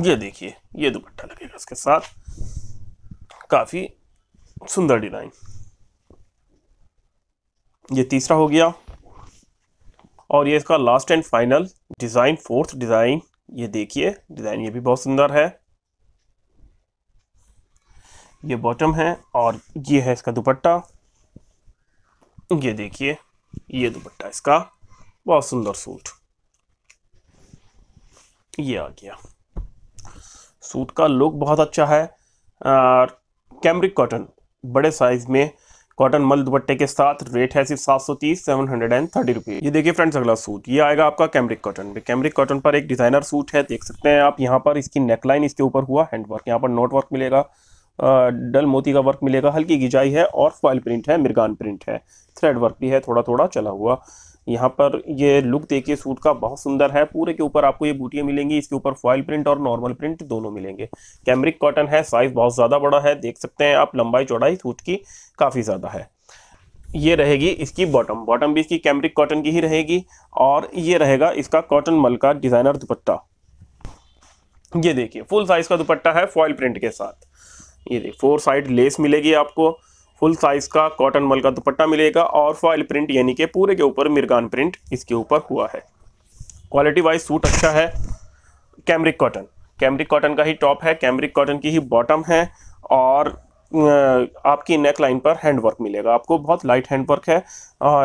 ये देखिए ये दुपट्टा लगेगा इसके साथ काफ़ी सुंदर डिज़ाइन ये तीसरा हो गया और ये इसका last and final design fourth design ये देखिए डिज़ाइन ये भी बहुत सुंदर है ये बॉटम है और ये है इसका दुपट्टा ये देखिए ये दुपट्टा इसका बहुत सुंदर सूट ये आ गया सूट का लुक बहुत अच्छा है कैमरिक कॉटन बड़े साइज़ में कॉटन मल दुपट्टे के साथ रेट है सिर्फ सात सौ तीस seven hundred and thirty rupees ये देखिए फ्रेंड्स अगला सूट ये आएगा आपका कैमरिक कॉटन में कैमरिक कॉटन पर एक डिज़ाइनर सूट है देख सकते हैं आप यहाँ पर इसकी नेकलाइन इसके ऊपर हुआ हैंडवर्क यहाँ पर नोट वर्क मिलेगा डल मोती का वर्क मिलेगा हल्की गिजाई है और फॉइल प्रिंट है मिर्गान प्रिंट है थ्रेड वर्क भी है थोड़ा थोड़ा चला हुआ यहाँ पर ये लुक देखिए सूट का बहुत सुंदर है पूरे के ऊपर आपको ये बूटियाँ मिलेंगी इसके ऊपर फॉइल प्रिंट और नॉर्मल प्रिंट दोनों मिलेंगे कैमरिक कॉटन है साइज़ बहुत ज़्यादा बड़ा है देख सकते हैं आप लंबाई चौड़ाई सूट की काफ़ी ज़्यादा है ये रहेगी इसकी बॉटम बॉटम भी इसकी कैमरिक कॉटन की ही रहेगी और ये रहेगा इसका कॉटन मल का डिज़ाइनर दुपट्टा ये देखिए फुल साइज़ का दुपट्टा है फॉइल प्रिंट के साथ ये देखिए फोर साइड लेस मिलेगी आपको फुल साइज का कॉटन मल का दुपट्टा मिलेगा और फॉयल प्रिंट यानी कि पूरे के ऊपर मिर्गान प्रिंट इसके ऊपर हुआ है क्वालिटी वाइज सूट अच्छा है कैमरिक कॉटन कैमरिक कॉटन का ही टॉप है कैमरिक कॉटन की ही बॉटम है और आपकी नेक लाइन पर हैंड वर्क मिलेगा आपको बहुत लाइट हैंड वर्क है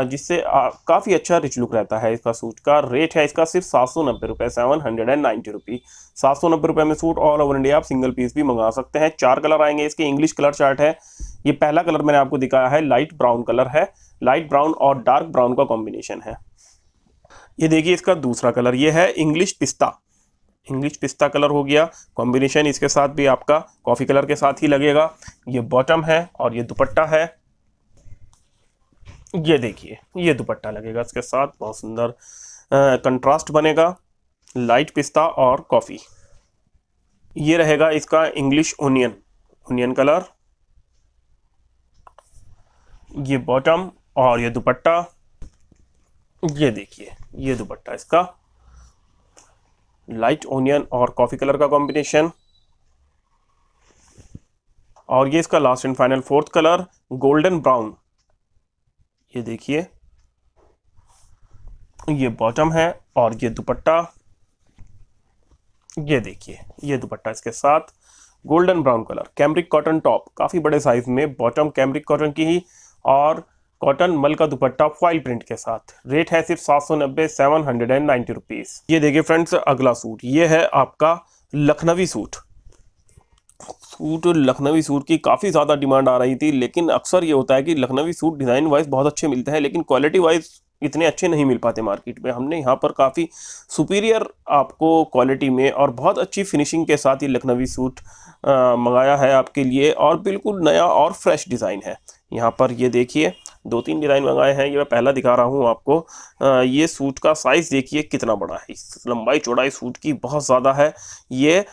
जिससे काफ़ी अच्छा रिच लुक रहता है इसका सूट का रेट है इसका सिर्फ सात सौ नब्बे रुपये seven hundred and ninety rupee सात सौ नब्बे रुपये में सूट ऑल ओवर इंडिया आप सिंगल पीस भी मंगा सकते हैं चार कलर आएंगे इसके इंग्लिश कलर चार्ट है ये पहला कलर मैंने आपको दिखाया है लाइट ब्राउन कलर है लाइट ब्राउन और डार्क ब्राउन का कॉम्बिनेशन है ये देखिए इसका दूसरा कलर ये है इंग्लिश पिस्ता इंग्लिश पिस्ता कलर हो गया कॉम्बिनेशन इसके साथ भी आपका कॉफ़ी कलर के साथ ही लगेगा ये बॉटम है और ये दुपट्टा है ये देखिए ये दुपट्टा लगेगा इसके साथ बहुत सुंदर कंट्रास्ट बनेगा लाइट पिस्ता और कॉफ़ी ये रहेगा इसका इंग्लिश ओनियन ओनियन कलर ये बॉटम और ये दुपट्टा ये देखिए ये दुपट्टा इसका लाइट ओनियन और कॉफ़ी कलर का कॉम्बिनेशन और ये इसका last and final fourth colour golden brown ये देखिए ये बॉटम है और ये दुपट्टा ये देखिए ये दुपट्टा इसके साथ golden brown colour cambric cotton top काफ़ी बड़े साइज़ में बॉटम कैमरिक कॉटन की ही और कॉटन मल का दुपट्टा फॉइल प्रिंट के साथ रेट है सिर्फ सात सौ नब्बे seven hundred and ninety rupees ये देखिए फ्रेंड्स अगला सूट ये है आपका Lucknowi suit suit Lucknowi suit की काफ़ी ज़्यादा डिमांड आ रही थी लेकिन अक्सर ये होता है कि लखनवी सूट डिज़ाइन वाइज बहुत अच्छे मिलते हैं लेकिन क्वालिटी वाइज इतने अच्छे नहीं मिल पाते मार्केट में हमने यहाँ पर काफ़ी सुपीरियर आपको क्वालिटी में और बहुत अच्छी फिनिशिंग के साथ ये लखनवी सूट मंगाया है आपके लिए और बिल्कुल नया और फ्रेश डिज़ाइन है यहाँ पर ये देखिए दो तीन डिज़ाइन मंगाए हैं ये मैं पहला दिखा रहा हूँ आपको आ, ये सूट का साइज़ देखिए कितना बड़ा है लंबाई चौड़ाई सूट की बहुत ज़्यादा है ये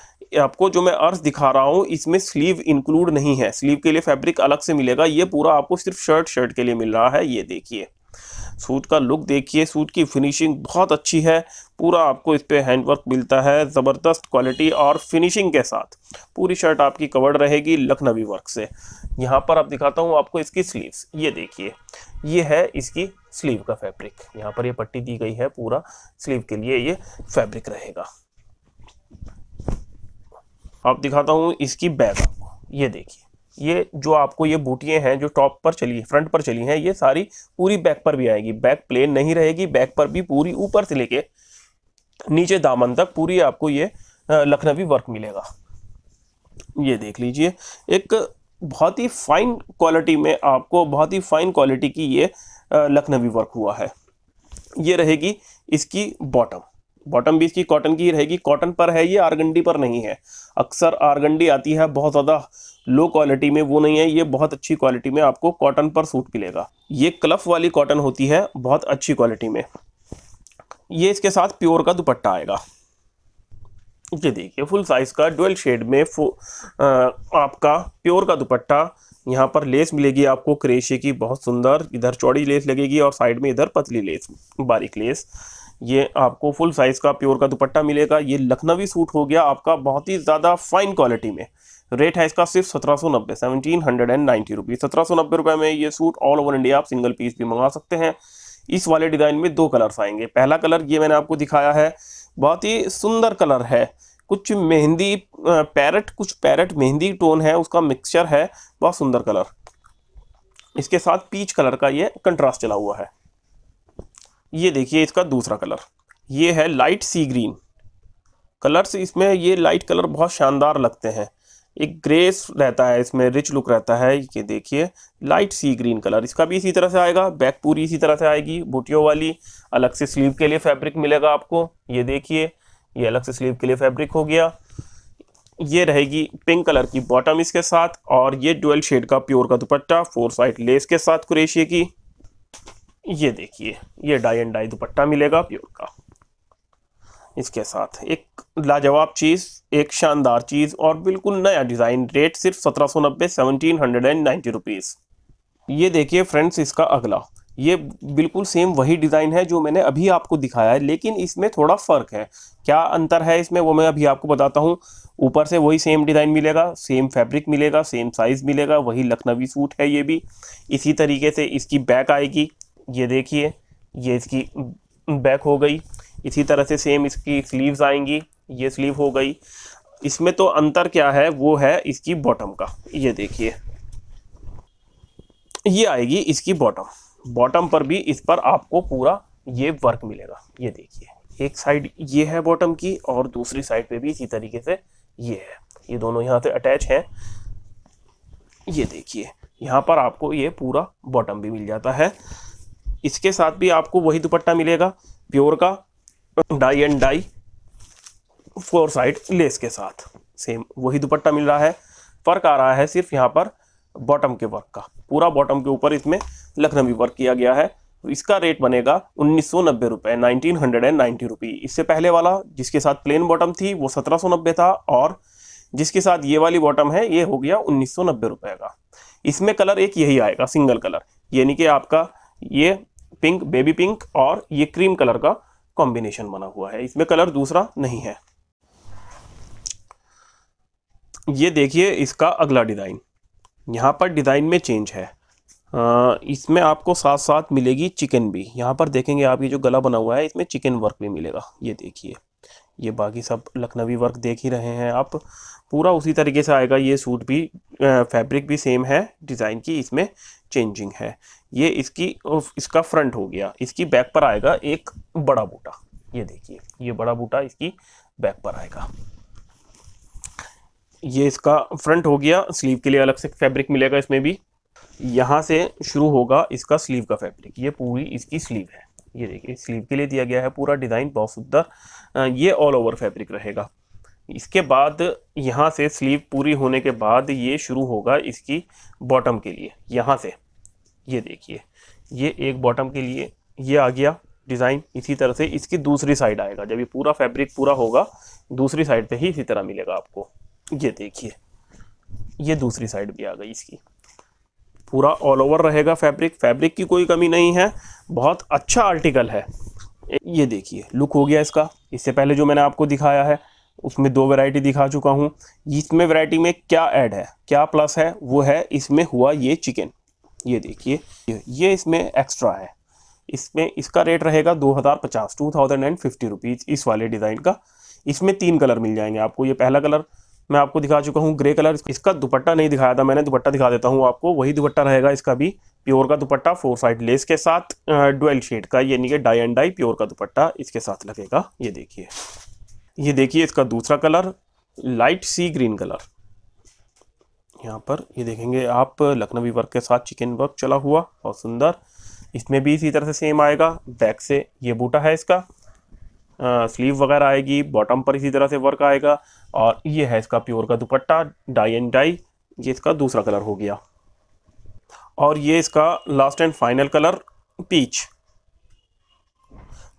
आपको जो मैं अर्ज दिखा रहा हूँ इसमें स्लीव इंक्लूड नहीं है स्लीव के लिए फैब्रिक अलग से मिलेगा ये पूरा आपको सिर्फ शर्ट शर्ट के लिए मिल रहा है ये देखिए सूट का लुक देखिए सूट की फिनिशिंग बहुत अच्छी है पूरा आपको इस पर हैंडवर्क मिलता है ज़बरदस्त क्वालिटी और फिनिशिंग के साथ पूरी शर्ट आपकी कवर्ड रहेगी लखनवी वर्क से यहाँ पर आप दिखाता हूँ आपको इसकी स्लीव्स ये देखिए ये है इसकी स्लीव का फैब्रिक यहाँ पर ये पट्टी दी गई है पूरा स्लीव के लिए ये फैब्रिक रहेगा आप दिखाता हूँ इसकी बैग आपको ये देखिए ये जो आपको ये बूटियाँ हैं जो टॉप पर चली फ्रंट पर चली हैं ये सारी पूरी बैक पर भी आएगी बैक प्लेन नहीं रहेगी बैक पर भी पूरी ऊपर से लेके नीचे दामन तक पूरी आपको ये लखनवी वर्क मिलेगा ये देख लीजिए एक बहुत ही फाइन क्वालिटी में आपको बहुत ही फाइन क्वालिटी की ये लखनवी वर्क हुआ है ये रहेगी इसकी बॉटम बॉटम भी इसकी कॉटन की रहेगी कॉटन पर है ये आरगंडी पर नहीं है अक्सर आरगंडी आती है बहुत ज़्यादा लो क्वालिटी में वो नहीं है ये बहुत अच्छी क्वालिटी में आपको कॉटन पर सूट मिलेगा ये क्लफ वाली कॉटन होती है बहुत अच्छी क्वालिटी में ये इसके साथ प्योर का दुपट्टा आएगा ये देखिए फुल साइज़ का डुअल शेड में आ, आपका प्योर का दुपट्टा यहाँ पर लेस मिलेगी आपको क्रेशे की बहुत सुंदर इधर चौड़ी लेस लगेगी और साइड में इधर पतली लेस बारीक लेस ये आपको फुल साइज़ का प्योर का दुपट्टा मिलेगा ये लखनवी सूट हो गया आपका बहुत ही ज़्यादा फाइन क्वालिटी में रेट है इसका सिर्फ सत्रह सौ नब्बे seventeen hundred and ninety rupees सत्रह सौ नब्बे रुपये में ये सूट ऑल ओवर इंडिया आप सिंगल पीस भी मंगा सकते हैं इस वाले डिज़ाइन में दो कलर्स आएंगे पहला कलर ये मैंने आपको दिखाया है बहुत ही सुंदर कलर है कुछ मेहंदी पैरट कुछ पैरट मेहंदी टोन है उसका मिक्सचर है बहुत सुंदर कलर इसके साथ पीच कलर का ये कंट्रास्ट चला हुआ है ये देखिए इसका दूसरा कलर ये है लाइट सी ग्रीन कलर्स इसमें ये लाइट कलर बहुत शानदार लगते हैं एक ग्रेस रहता है इसमें रिच लुक रहता है ये देखिए लाइट सी ग्रीन कलर इसका भी इसी तरह से आएगा बैक पूरी इसी तरह से आएगी बूटियों वाली अलग से स्लीव के लिए फैब्रिक मिलेगा आपको ये देखिए ये अलग से स्लीव के लिए फैब्रिक हो गया ये रहेगी पिंक कलर की बॉटम इसके साथ और ये डुअल शेड का प्योर का दुपट्टा फोर साइड लेस के साथ कुरेशिया की ये देखिए ये डाई एंड डाई दुपट्टा मिलेगा प्योर का इसके साथ एक लाजवाब चीज़ एक शानदार चीज़ और बिल्कुल नया डिज़ाइन रेट सिर्फ सत्रह सौ नब्बे seventeen hundred and ninety rupees ये देखिए फ्रेंड्स इसका अगला ये बिल्कुल सेम वही डिज़ाइन है जो मैंने अभी आपको दिखाया है लेकिन इसमें थोड़ा फ़र्क है क्या अंतर है इसमें वो मैं अभी आपको बताता हूँ ऊपर से वही सेम डिज़ाइन मिलेगा सेम फैब्रिक मिलेगा सेम साइज़ मिलेगा वही लखनवी सूट है ये भी इसी तरीके से इसकी बैक आएगी ये देखिए ये इसकी बैक हो गई इसी तरह से सेम इसकी स्लीव्स आएंगी ये स्लीव हो गई इसमें तो अंतर क्या है वो है इसकी बॉटम का ये देखिए ये आएगी इसकी बॉटम बॉटम पर भी इस पर आपको पूरा ये वर्क मिलेगा ये देखिए एक साइड ये है बॉटम की और दूसरी साइड पे भी इसी तरीके से ये है ये दोनों यहाँ से अटैच हैं ये देखिए यहाँ पर आपको ये पूरा बॉटम भी मिल जाता है इसके साथ भी आपको वही दुपट्टा मिलेगा प्योर का dye and dye four side lace के साथ सेम वही दुपट्टा मिल रहा है फ़र्क आ रहा है सिर्फ यहाँ पर बॉटम के वर्क का पूरा बॉटम के ऊपर इसमें लखनवी वर्क किया गया है इसका रेट बनेगा उन्नीस सौ नब्बे रुपये nineteen hundred and ninety rupee इससे पहले वाला जिसके साथ प्लेन बॉटम थी वो सत्रह सौ नब्बे था और जिसके साथ ये वाली बॉटम है ये हो गया उन्नीस सौ नब्बे रुपये का इसमें कलर एक यही आएगा सिंगल कलर यानी कि आपका ये पिंक बेबी पिंक और ये क्रीम कलर का कॉम्बिनेशन बना हुआ है इसमें कलर दूसरा नहीं है ये देखिए इसका अगला डिज़ाइन यहाँ पर डिज़ाइन में चेंज है इसमें आपको साथ साथ मिलेगी चिकन भी यहाँ पर देखेंगे आप ये जो गला बना हुआ है इसमें चिकन वर्क भी मिलेगा ये देखिए ये बाकी सब लखनवी वर्क देख ही रहे हैं आप पूरा उसी तरीके से आएगा ये सूट भी फैब्रिक भी सेम है डिज़ाइन की इसमें चेंजिंग है ये इसकी इसका फ्रंट हो गया इसकी बैक पर आएगा एक बड़ा बूटा ये देखिए ये बड़ा बूटा इसकी बैक पर आएगा ये इसका फ्रंट हो गया स्लीव के लिए अलग से फैब्रिक मिलेगा इसमें भी यहाँ से शुरू होगा इसका स्लीव का फैब्रिक ये पूरी इसकी स्लीव है ये देखिए स्लीव के लिए दिया गया है पूरा डिज़ाइन बहुत सुंदर ये ऑल ओवर फैब्रिक रहेगा इसके बाद यहाँ से स्लीव पूरी होने के बाद ये शुरू होगा इसकी बॉटम के लिए यहाँ से ये देखिए ये एक बॉटम के लिए ये आ गया डिज़ाइन इसी तरह से इसकी दूसरी साइड आएगा जब ये पूरा फैब्रिक पूरा होगा दूसरी साइड पे ही इसी तरह मिलेगा आपको ये देखिए ये दूसरी साइड भी आ गई इसकी पूरा ऑल ओवर रहेगा फैब्रिक फैब्रिक की कोई कमी नहीं है बहुत अच्छा आर्टिकल है ये देखिए लुक हो गया इसका इससे पहले जो मैंने आपको दिखाया है उसमें दो वैरायटी दिखा चुका हूँ इसमें वैरायटी में क्या ऐड है क्या प्लस है वो है इसमें हुआ ये चिकन ये देखिए ये इसमें एक्स्ट्रा है इसमें इसका रेट रहेगा दो हज़ार पचास two thousand and fifty rupees इस वाले डिज़ाइन का इसमें तीन कलर मिल जाएंगे आपको ये पहला कलर मैं आपको दिखा चुका हूँ ग्रे कलर इसका दुपट्टा नहीं दिखाया था मैंने दुपट्टा दिखा देता हूँ आपको वही दुपट्टा रहेगा इसका भी प्योर का दुपट्टा फोर साइड लेस के साथ डुअल शेड का यानी कि डाई एंड डाई प्योर का दुपट्टा इसके साथ लगेगा ये देखिए ये देखिए इसका दूसरा कलर लाइट सी ग्रीन कलर यहाँ पर ये देखेंगे आप लखनवी वर्क के साथ चिकन वर्क चला हुआ बहुत सुंदर इसमें भी इसी तरह से सेम आएगा बैक से ये बूटा है इसका आ, स्लीव वगैरह आएगी बॉटम पर इसी तरह से वर्क आएगा और ये है इसका प्योर का दुपट्टा डाई एंड डाई ये इसका दूसरा कलर हो गया और ये इसका last and final colour peach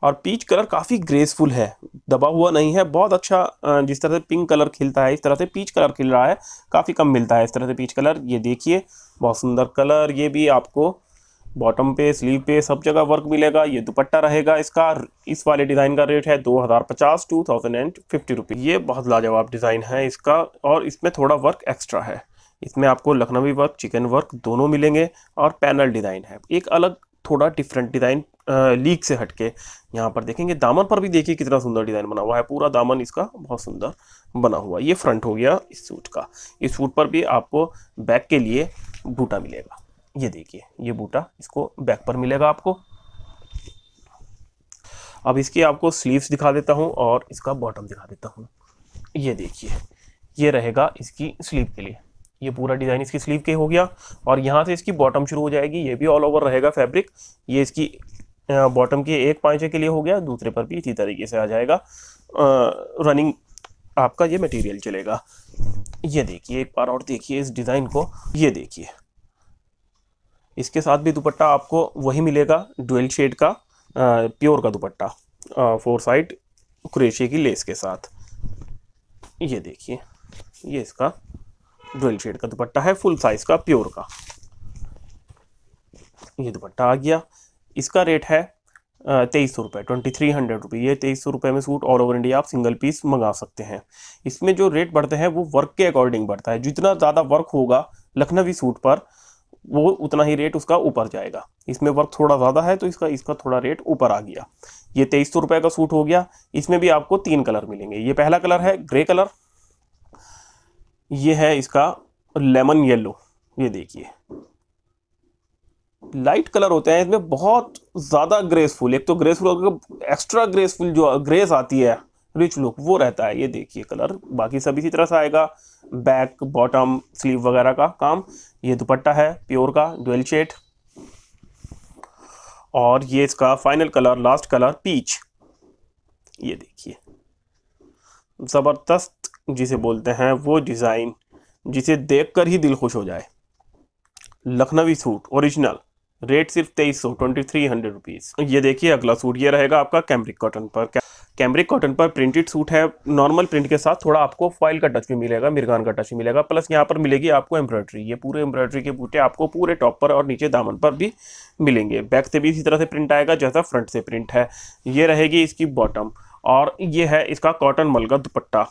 और पीच कलर काफ़ी ग्रेसफुल है दबा हुआ नहीं है बहुत अच्छा जिस तरह से पिंक कलर खिलता है इस तरह से पीच कलर खिल रहा है काफ़ी कम मिलता है इस तरह से पीच कलर ये देखिए बहुत सुंदर कलर ये भी आपको बॉटम पे स्लीव पे सब जगह वर्क मिलेगा ये दुपट्टा रहेगा इसका इस वाले डिज़ाइन का रेट है दो हज़ार पचास two thousand and fifty rupees ये बहुत लाजवाब डिज़ाइन है इसका और इसमें थोड़ा वर्क एक्स्ट्रा है इसमें आपको लखनवी वर्क चिकन वर्क दोनों मिलेंगे और पैनल डिज़ाइन है एक अलग थोड़ा डिफरेंट डिज़ाइन लीक से हटके यहाँ पर देखेंगे दामन पर भी देखिए कितना सुंदर डिज़ाइन बना हुआ है पूरा दामन इसका बहुत सुंदर बना हुआ ये फ्रंट हो गया इस सूट का इस सूट पर भी आपको बैक के लिए बूटा मिलेगा ये देखिए ये बूटा इसको बैक पर मिलेगा आपको अब इसकी आपको स्लीव्स दिखा देता हूँ और इसका बॉटम दिखा देता हूँ ये देखिए ये रहेगा इसकी स्लीव के लिए ये पूरा डिज़ाइन इसकी स्लीव के हो गया और यहाँ से इसकी बॉटम शुरू हो जाएगी ये भी ऑल ओवर रहेगा फैब्रिक ये इसकी बॉटम के एक पाँचे के लिए हो गया दूसरे पर भी इसी तरीके से आ जाएगा रनिंग आपका ये मटेरियल चलेगा ये देखिए एक बार और देखिए इस डिज़ाइन को ये देखिए इसके साथ भी दुपट्टा आपको वही मिलेगा डुअल शेड का आ, प्योर का दुपट्टा फोर साइड क्रेशे की लेस के साथ ये देखिए ये इसका डुअल शेड का दुपट्टा है फुल साइज़ का प्योर का ये दुपट्टा आ गया इसका रेट है तेईस सौ रुपये ट्वेंटी थ्री हंड्रेड रुपये ये तेईस सौ रुपये में सूट ऑल ओवर इंडिया आप सिंगल पीस मंगा सकते हैं इसमें जो रेट बढ़ते हैं वो वर्क के अकॉर्डिंग बढ़ता है जितना ज़्यादा वर्क होगा लखनवी सूट पर वो उतना ही रेट उसका ऊपर जाएगा इसमें वर्क थोड़ा ज़्यादा है तो इसका इसका थोड़ा रेट ऊपर आ गया ये तेईस सौ रुपये का सूट हो गया इसमें भी आपको तीन कलर मिलेंगे ये पहला कलर है ग्रे कलर ये है इसका लेमन येलो ये देखिए लाइट कलर होते हैं इसमें बहुत ज़्यादा ग्रेसफुल एक तो ग्रेसफुल एक्स्ट्रा ग्रेसफुल जो ग्रेस आती है रिच लुक वो रहता है ये देखिए कलर बाकी सब इसी तरह से आएगा बैक बॉटम स्लीव वगैरह का काम ये दुपट्टा है प्योर का ड्वेल शेड और ये इसका final colour last colour peach ये देखिए ज़बरदस्त जिसे बोलते हैं वो डिज़ाइन जिसे देखकर ही दिल खुश हो जाए लखनवी सूट ओरिजिनल रेट सिर्फ तेईस सौ ट्वेंटी थ्री हंड्रेड रुपीज़ ये देखिए अगला सूट ये रहेगा आपका कैमरिक कॉटन पर कैमरिक कॉटन पर प्रिंटेड सूट है नॉर्मल प्रिंट के साथ थोड़ा आपको फॉइल का टच भी मिलेगा मिर्गान का टच भी मिलेगा प्लस यहाँ पर मिलेगी आपको एम्ब्रॉयडरी ये पूरे एम्ब्रॉयडरी के बूटे आपको पूरे टॉप पर और नीचे दामन पर भी मिलेंगे बैक से भी इसी तरह से प्रिंट आएगा जैसा फ्रंट से प्रिंट है ये रहेगी इसकी बॉटम और ये है इसका कॉटन मलगा दुपट्टा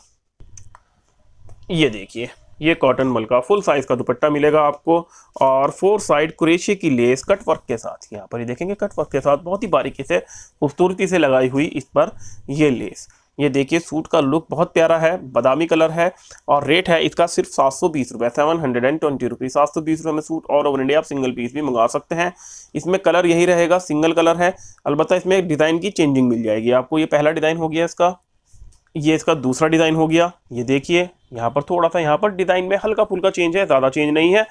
ये देखिए ये कॉटन मल का फुल साइज़ का दुपट्टा मिलेगा आपको और फोर साइड कुरेशी की लेस कट वर्क के साथ यहाँ पर ये देखेंगे कट वर्क के साथ बहुत ही बारीकी से खूबसूरती से लगाई हुई इस पर ये लेस ये देखिए सूट का लुक बहुत प्यारा है बादामी कलर है और रेट है इसका सिर्फ सात सौ बीस रुपये seven hundred and twenty rupees सात सौ बीस रुपये में सूट और ओवर इंडिया आप सिंगल पीस भी मंगा सकते हैं इसमें कलर यही रहेगा सिंगल कलर है अलबत्त इसमें डिज़ाइन की चेंजिंग मिल जाएगी आपको ये पहला डिज़ाइन हो गया इसका ये इसका दूसरा डिज़ाइन हो गया ये देखिए यहाँ पर थोड़ा सा यहाँ पर डिज़ाइन में हल्का फुल्का चेंज है ज़्यादा चेंज नहीं है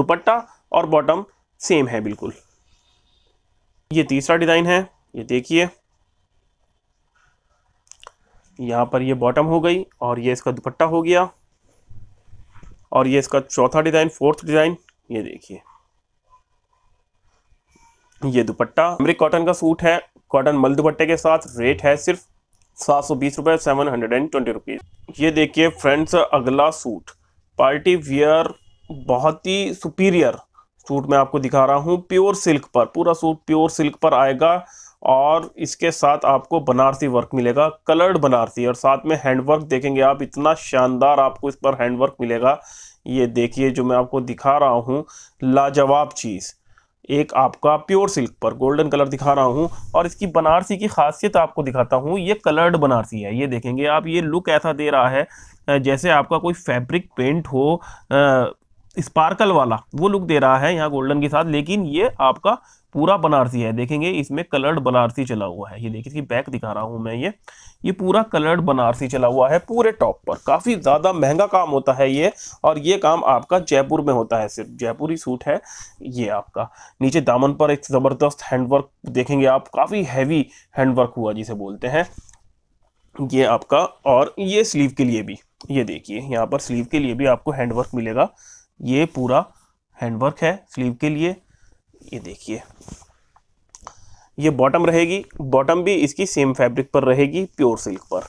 दुपट्टा और बॉटम सेम है बिल्कुल ये तीसरा डिज़ाइन है ये देखिए यहाँ पर ये बॉटम हो गई और ये इसका दुपट्टा हो गया और ये इसका चौथा डिज़ाइन फोर्थ डिज़ाइन ये देखिए ये दुपट्टा अमरिक कॉटन का सूट है कॉटन मल दुपट्टे के साथ रेट है सिर्फ सात सौ बीस रुपये seven hundred and twenty rupees ये देखिए फ्रेंड्स अगला सूट पार्टी वियर बहुत ही सुपीरियर सूट मैं आपको दिखा रहा हूँ प्योर सिल्क पर पूरा सूट प्योर सिल्क पर आएगा और इसके साथ आपको बनारसी वर्क मिलेगा कलर्ड बनारसी और साथ में हैंडवर्क देखेंगे आप इतना शानदार आपको इस पर हैंडवर्क मिलेगा ये देखिए जो मैं आपको दिखा रहा हूँ लाजवाब चीज़ एक आपका प्योर सिल्क पर गोल्डन कलर दिखा रहा हूँ और इसकी बनारसी की खासियत आपको दिखाता हूँ ये कलर्ड बनारसी है ये देखेंगे आप ये लुक ऐसा दे रहा है जैसे आपका कोई फैब्रिक पेंट हो स्पार्कल वाला वो लुक दे रहा है यहाँ गोल्डन के साथ लेकिन ये आपका पूरा बनारसी है देखेंगे इसमें कलर्ड बनारसी चला हुआ है ये देखिए इसकी बैक दिखा रहा हूँ मैं ये ये पूरा कलर्ड बनारसी चला हुआ है पूरे टॉप पर काफ़ी ज़्यादा महंगा काम होता है ये और ये काम आपका जयपुर में होता है सिर्फ जयपुरी सूट है ये आपका नीचे दामन पर एक ज़बरदस्त हैंडवर्क देखेंगे आप काफ़ी हैवी हैंडवर्क हुआ जिसे बोलते हैं ये आपका और ये स्लीव के लिए भी ये देखिए यहाँ पर स्लीव के लिए भी आपको हैंडवर्क मिलेगा ये पूरा हैंडवर्क है स्लीव के लिए ये देखिए ये बॉटम रहेगी बॉटम भी इसकी सेम फैब्रिक पर रहेगी प्योर सिल्क पर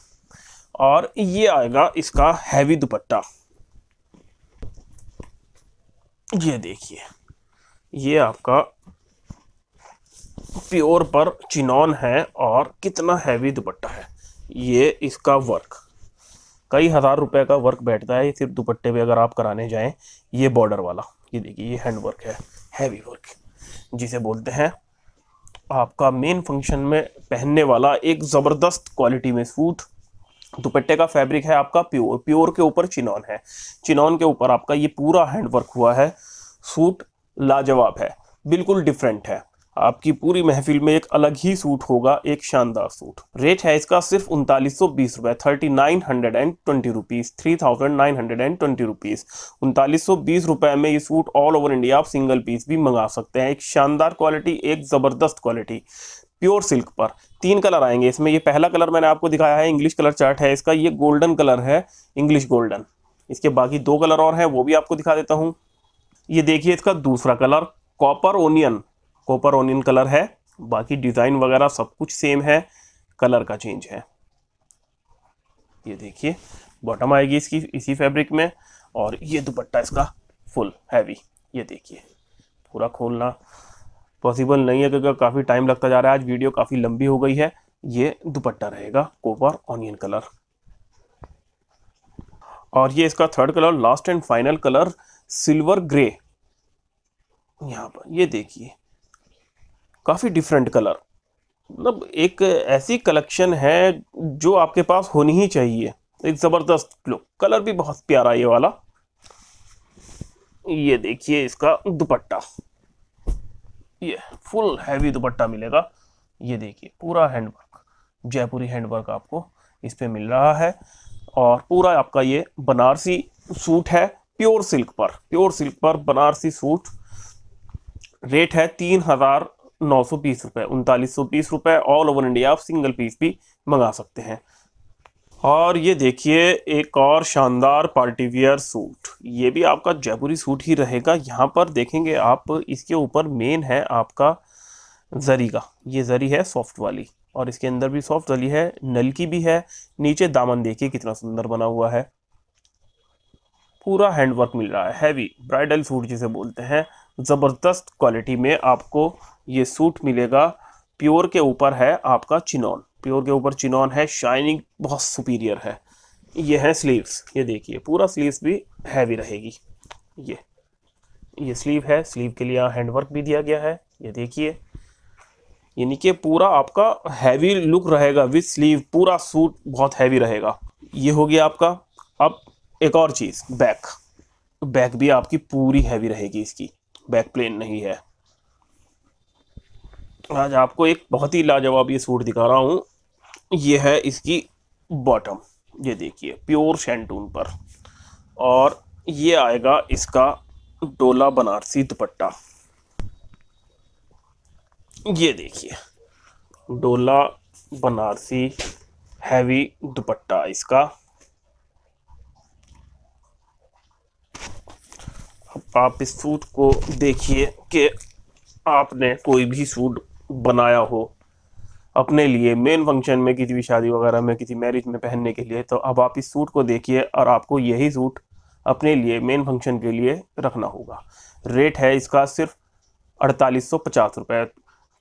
और ये आएगा इसका हैवी दुपट्टा ये देखिए ये आपका प्योर पर चिनॉन है और कितना हैवी दुपट्टा है ये इसका वर्क कई हज़ार रुपए का वर्क बैठता है सिर्फ दुपट्टे पे अगर आप कराने जाएं ये बॉर्डर वाला ये देखिए ये हैंड वर्क है हैवी वर्क जिसे बोलते हैं आपका मेन फंक्शन में पहनने वाला एक ज़बरदस्त क्वालिटी में सूट दुपट्टे का फैब्रिक है आपका प्योर प्योर के ऊपर चिनॉन है चिनॉन के ऊपर आपका ये पूरा हैंडवर्क हुआ है सूट लाजवाब है बिल्कुल डिफरेंट है आपकी पूरी महफिल में एक अलग ही सूट होगा एक शानदार सूट रेट है इसका सिर्फ उनतालीस सौ बीस रुपये thirty nine hundred and twenty rupees three thousand nine hundred and twenty rupees उनतालीस सौ बीस रुपए में ये सूट ऑल ओवर इंडिया आप सिंगल पीस भी मंगा सकते हैं एक शानदार क्वालिटी एक ज़बरदस्त क्वालिटी प्योर सिल्क पर तीन कलर आएंगे इसमें ये पहला कलर मैंने आपको दिखाया है इंग्लिश कलर चार्ट है इसका ये गोल्डन कलर है इंग्लिश गोल्डन इसके बाकी दो कलर और हैं वो भी आपको दिखा देता हूँ ये देखिए इसका दूसरा colour copper onion copper onion colour है बाकी डिज़ाइन वगैरह सब कुछ सेम है कलर का चेंज है ये देखिए बॉटम आएगी इसकी इसी फैब्रिक में और ये दुपट्टा इसका फुल हैवी ये देखिए पूरा खोलना पॉसिबल नहीं है क्योंकि काफ़ी टाइम लगता जा रहा है आज वीडियो काफ़ी लंबी हो गई है ये दुपट्टा रहेगा कोपर ऑनियन कलर और ये इसका third colour last and final colour silver grey यहाँ पर ये देखिए काफ़ी डिफरेंट कलर मतलब एक ऐसी कलेक्शन है जो आपके पास होनी ही चाहिए एक ज़बरदस्त लुक कलर भी बहुत प्यारा ये वाला ये देखिए इसका दुपट्टा ये फुल हैवी दुपट्टा मिलेगा ये देखिए पूरा हैंडवर्क जयपुरी हैंडवर्क आपको इस पर मिल रहा है और पूरा आपका ये बनारसी सूट है प्योर सिल्क पर प्योर सिल्क पर बनारसी सूट रेट है तीन हज़ार नौ सौ बीस रुपये उनतालीस सौ बीस रुपये ऑल ओवर इंडिया आप सिंगल पीस भी मंगा सकते हैं और ये देखिए एक और शानदार पार्टी वियर सूट ये भी आपका जयपुरी सूट ही रहेगा यहाँ पर देखेंगे आप इसके ऊपर मेन है आपका जरी का ये जरी है सॉफ्ट वाली और इसके अंदर भी सॉफ्ट वाली है नलकी भी है नीचे दामन देखिए कितना सुंदर बना हुआ है पूरा हैंडवर्क मिल रहा है हैवी ब्राइडल सूट जिसे बोलते हैं ज़बरदस्त क्वालिटी में आपको ये सूट मिलेगा प्योर के ऊपर है आपका चिनॉन प्योर के ऊपर चिनॉन है शाइनिंग बहुत सुपीरियर है ये है स्लीव्स ये देखिए पूरा स्लीव्स भी हैवी रहेगी ये ये स्लीव है स्लीव के लिए यहाँ हैंडवर्क भी दिया गया है ये देखिए यानी कि पूरा आपका हैवी लुक रहेगा विथ स्लीव पूरा सूट बहुत हैवी रहेगा ये हो गया आपका अब एक और चीज़ बैक बैक भी आपकी पूरी हैवी रहेगी इसकी बैक प्लेन नहीं है आज आपको एक बहुत ही लाजवाब ये सूट दिखा रहा हूँ ये है इसकी बॉटम ये देखिए प्योर शैंटून पर और ये आएगा इसका डोला बनारसी दुपट्टा ये देखिए डोला बनारसी हैवी दुपट्टा इसका आप इस सूट को देखिए कि आपने कोई भी सूट बनाया हो अपने लिए मेन फंक्शन में किसी भी शादी वगैरह में किसी मैरिज में पहनने के लिए तो अब आप इस सूट को देखिए और आपको यही सूट अपने लिए मेन फंक्शन के लिए रखना होगा रेट है इसका सिर्फ अड़तालीस सौ पचास रुपये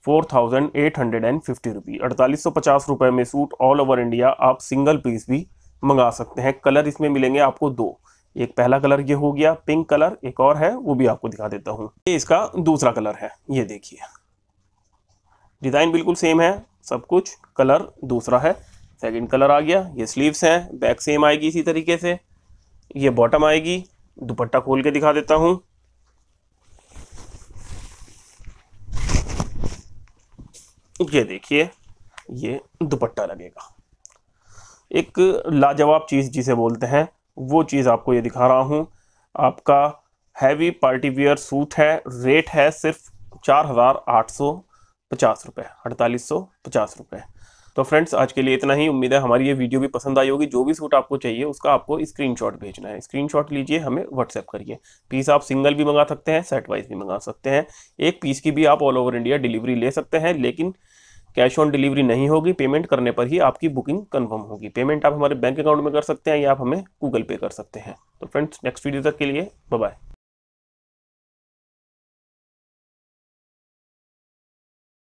four thousand eight hundred and fifty rupee अड़तालीस सौ पचास रुपये में सूट ऑल ओवर इंडिया आप सिंगल पीस भी मंगा सकते हैं कलर इसमें मिलेंगे आपको दो एक पहला कलर ये हो गया पिंक कलर एक और है वो भी आपको दिखा देता हूँ ये इसका दूसरा कलर है ये देखिए डिज़ाइन बिल्कुल सेम है सब कुछ कलर दूसरा है सेकंड कलर आ गया ये स्लीव्स हैं बैक सेम आएगी इसी तरीके से ये बॉटम आएगी दुपट्टा खोल के दिखा देता हूँ ये देखिए ये दुपट्टा लगेगा एक लाजवाब चीज़ जिसे बोलते हैं वो चीज़ आपको ये दिखा रहा हूँ आपका हैवी पार्टी वियर सूट है रेट है सिर्फ चार हज़ार आठ सौ पचास रुपये अड़तालीस सौ पचास रुपये तो फ्रेंड्स आज के लिए इतना ही उम्मीद है हमारी ये वीडियो भी पसंद आई होगी जो भी सूट आपको चाहिए उसका आपको स्क्रीनशॉट भेजना है स्क्रीनशॉट लीजिए हमें व्हाट्सएप करिए पीस आप सिंगल भी मंगा सकते हैं सेट वाइज भी मंगा सकते हैं एक पीस की भी आप ऑल ओवर इंडिया डिलीवरी ले सकते हैं लेकिन कैश ऑन डिलीवरी नहीं होगी पेमेंट करने पर ही आपकी बुकिंग कन्फर्म होगी पेमेंट आप हमारे बैंक अकाउंट में कर सकते हैं या आप हमें गूगल पे कर सकते हैं तो फ्रेंड्स नेक्स्ट वीडियो तक के लिए बाय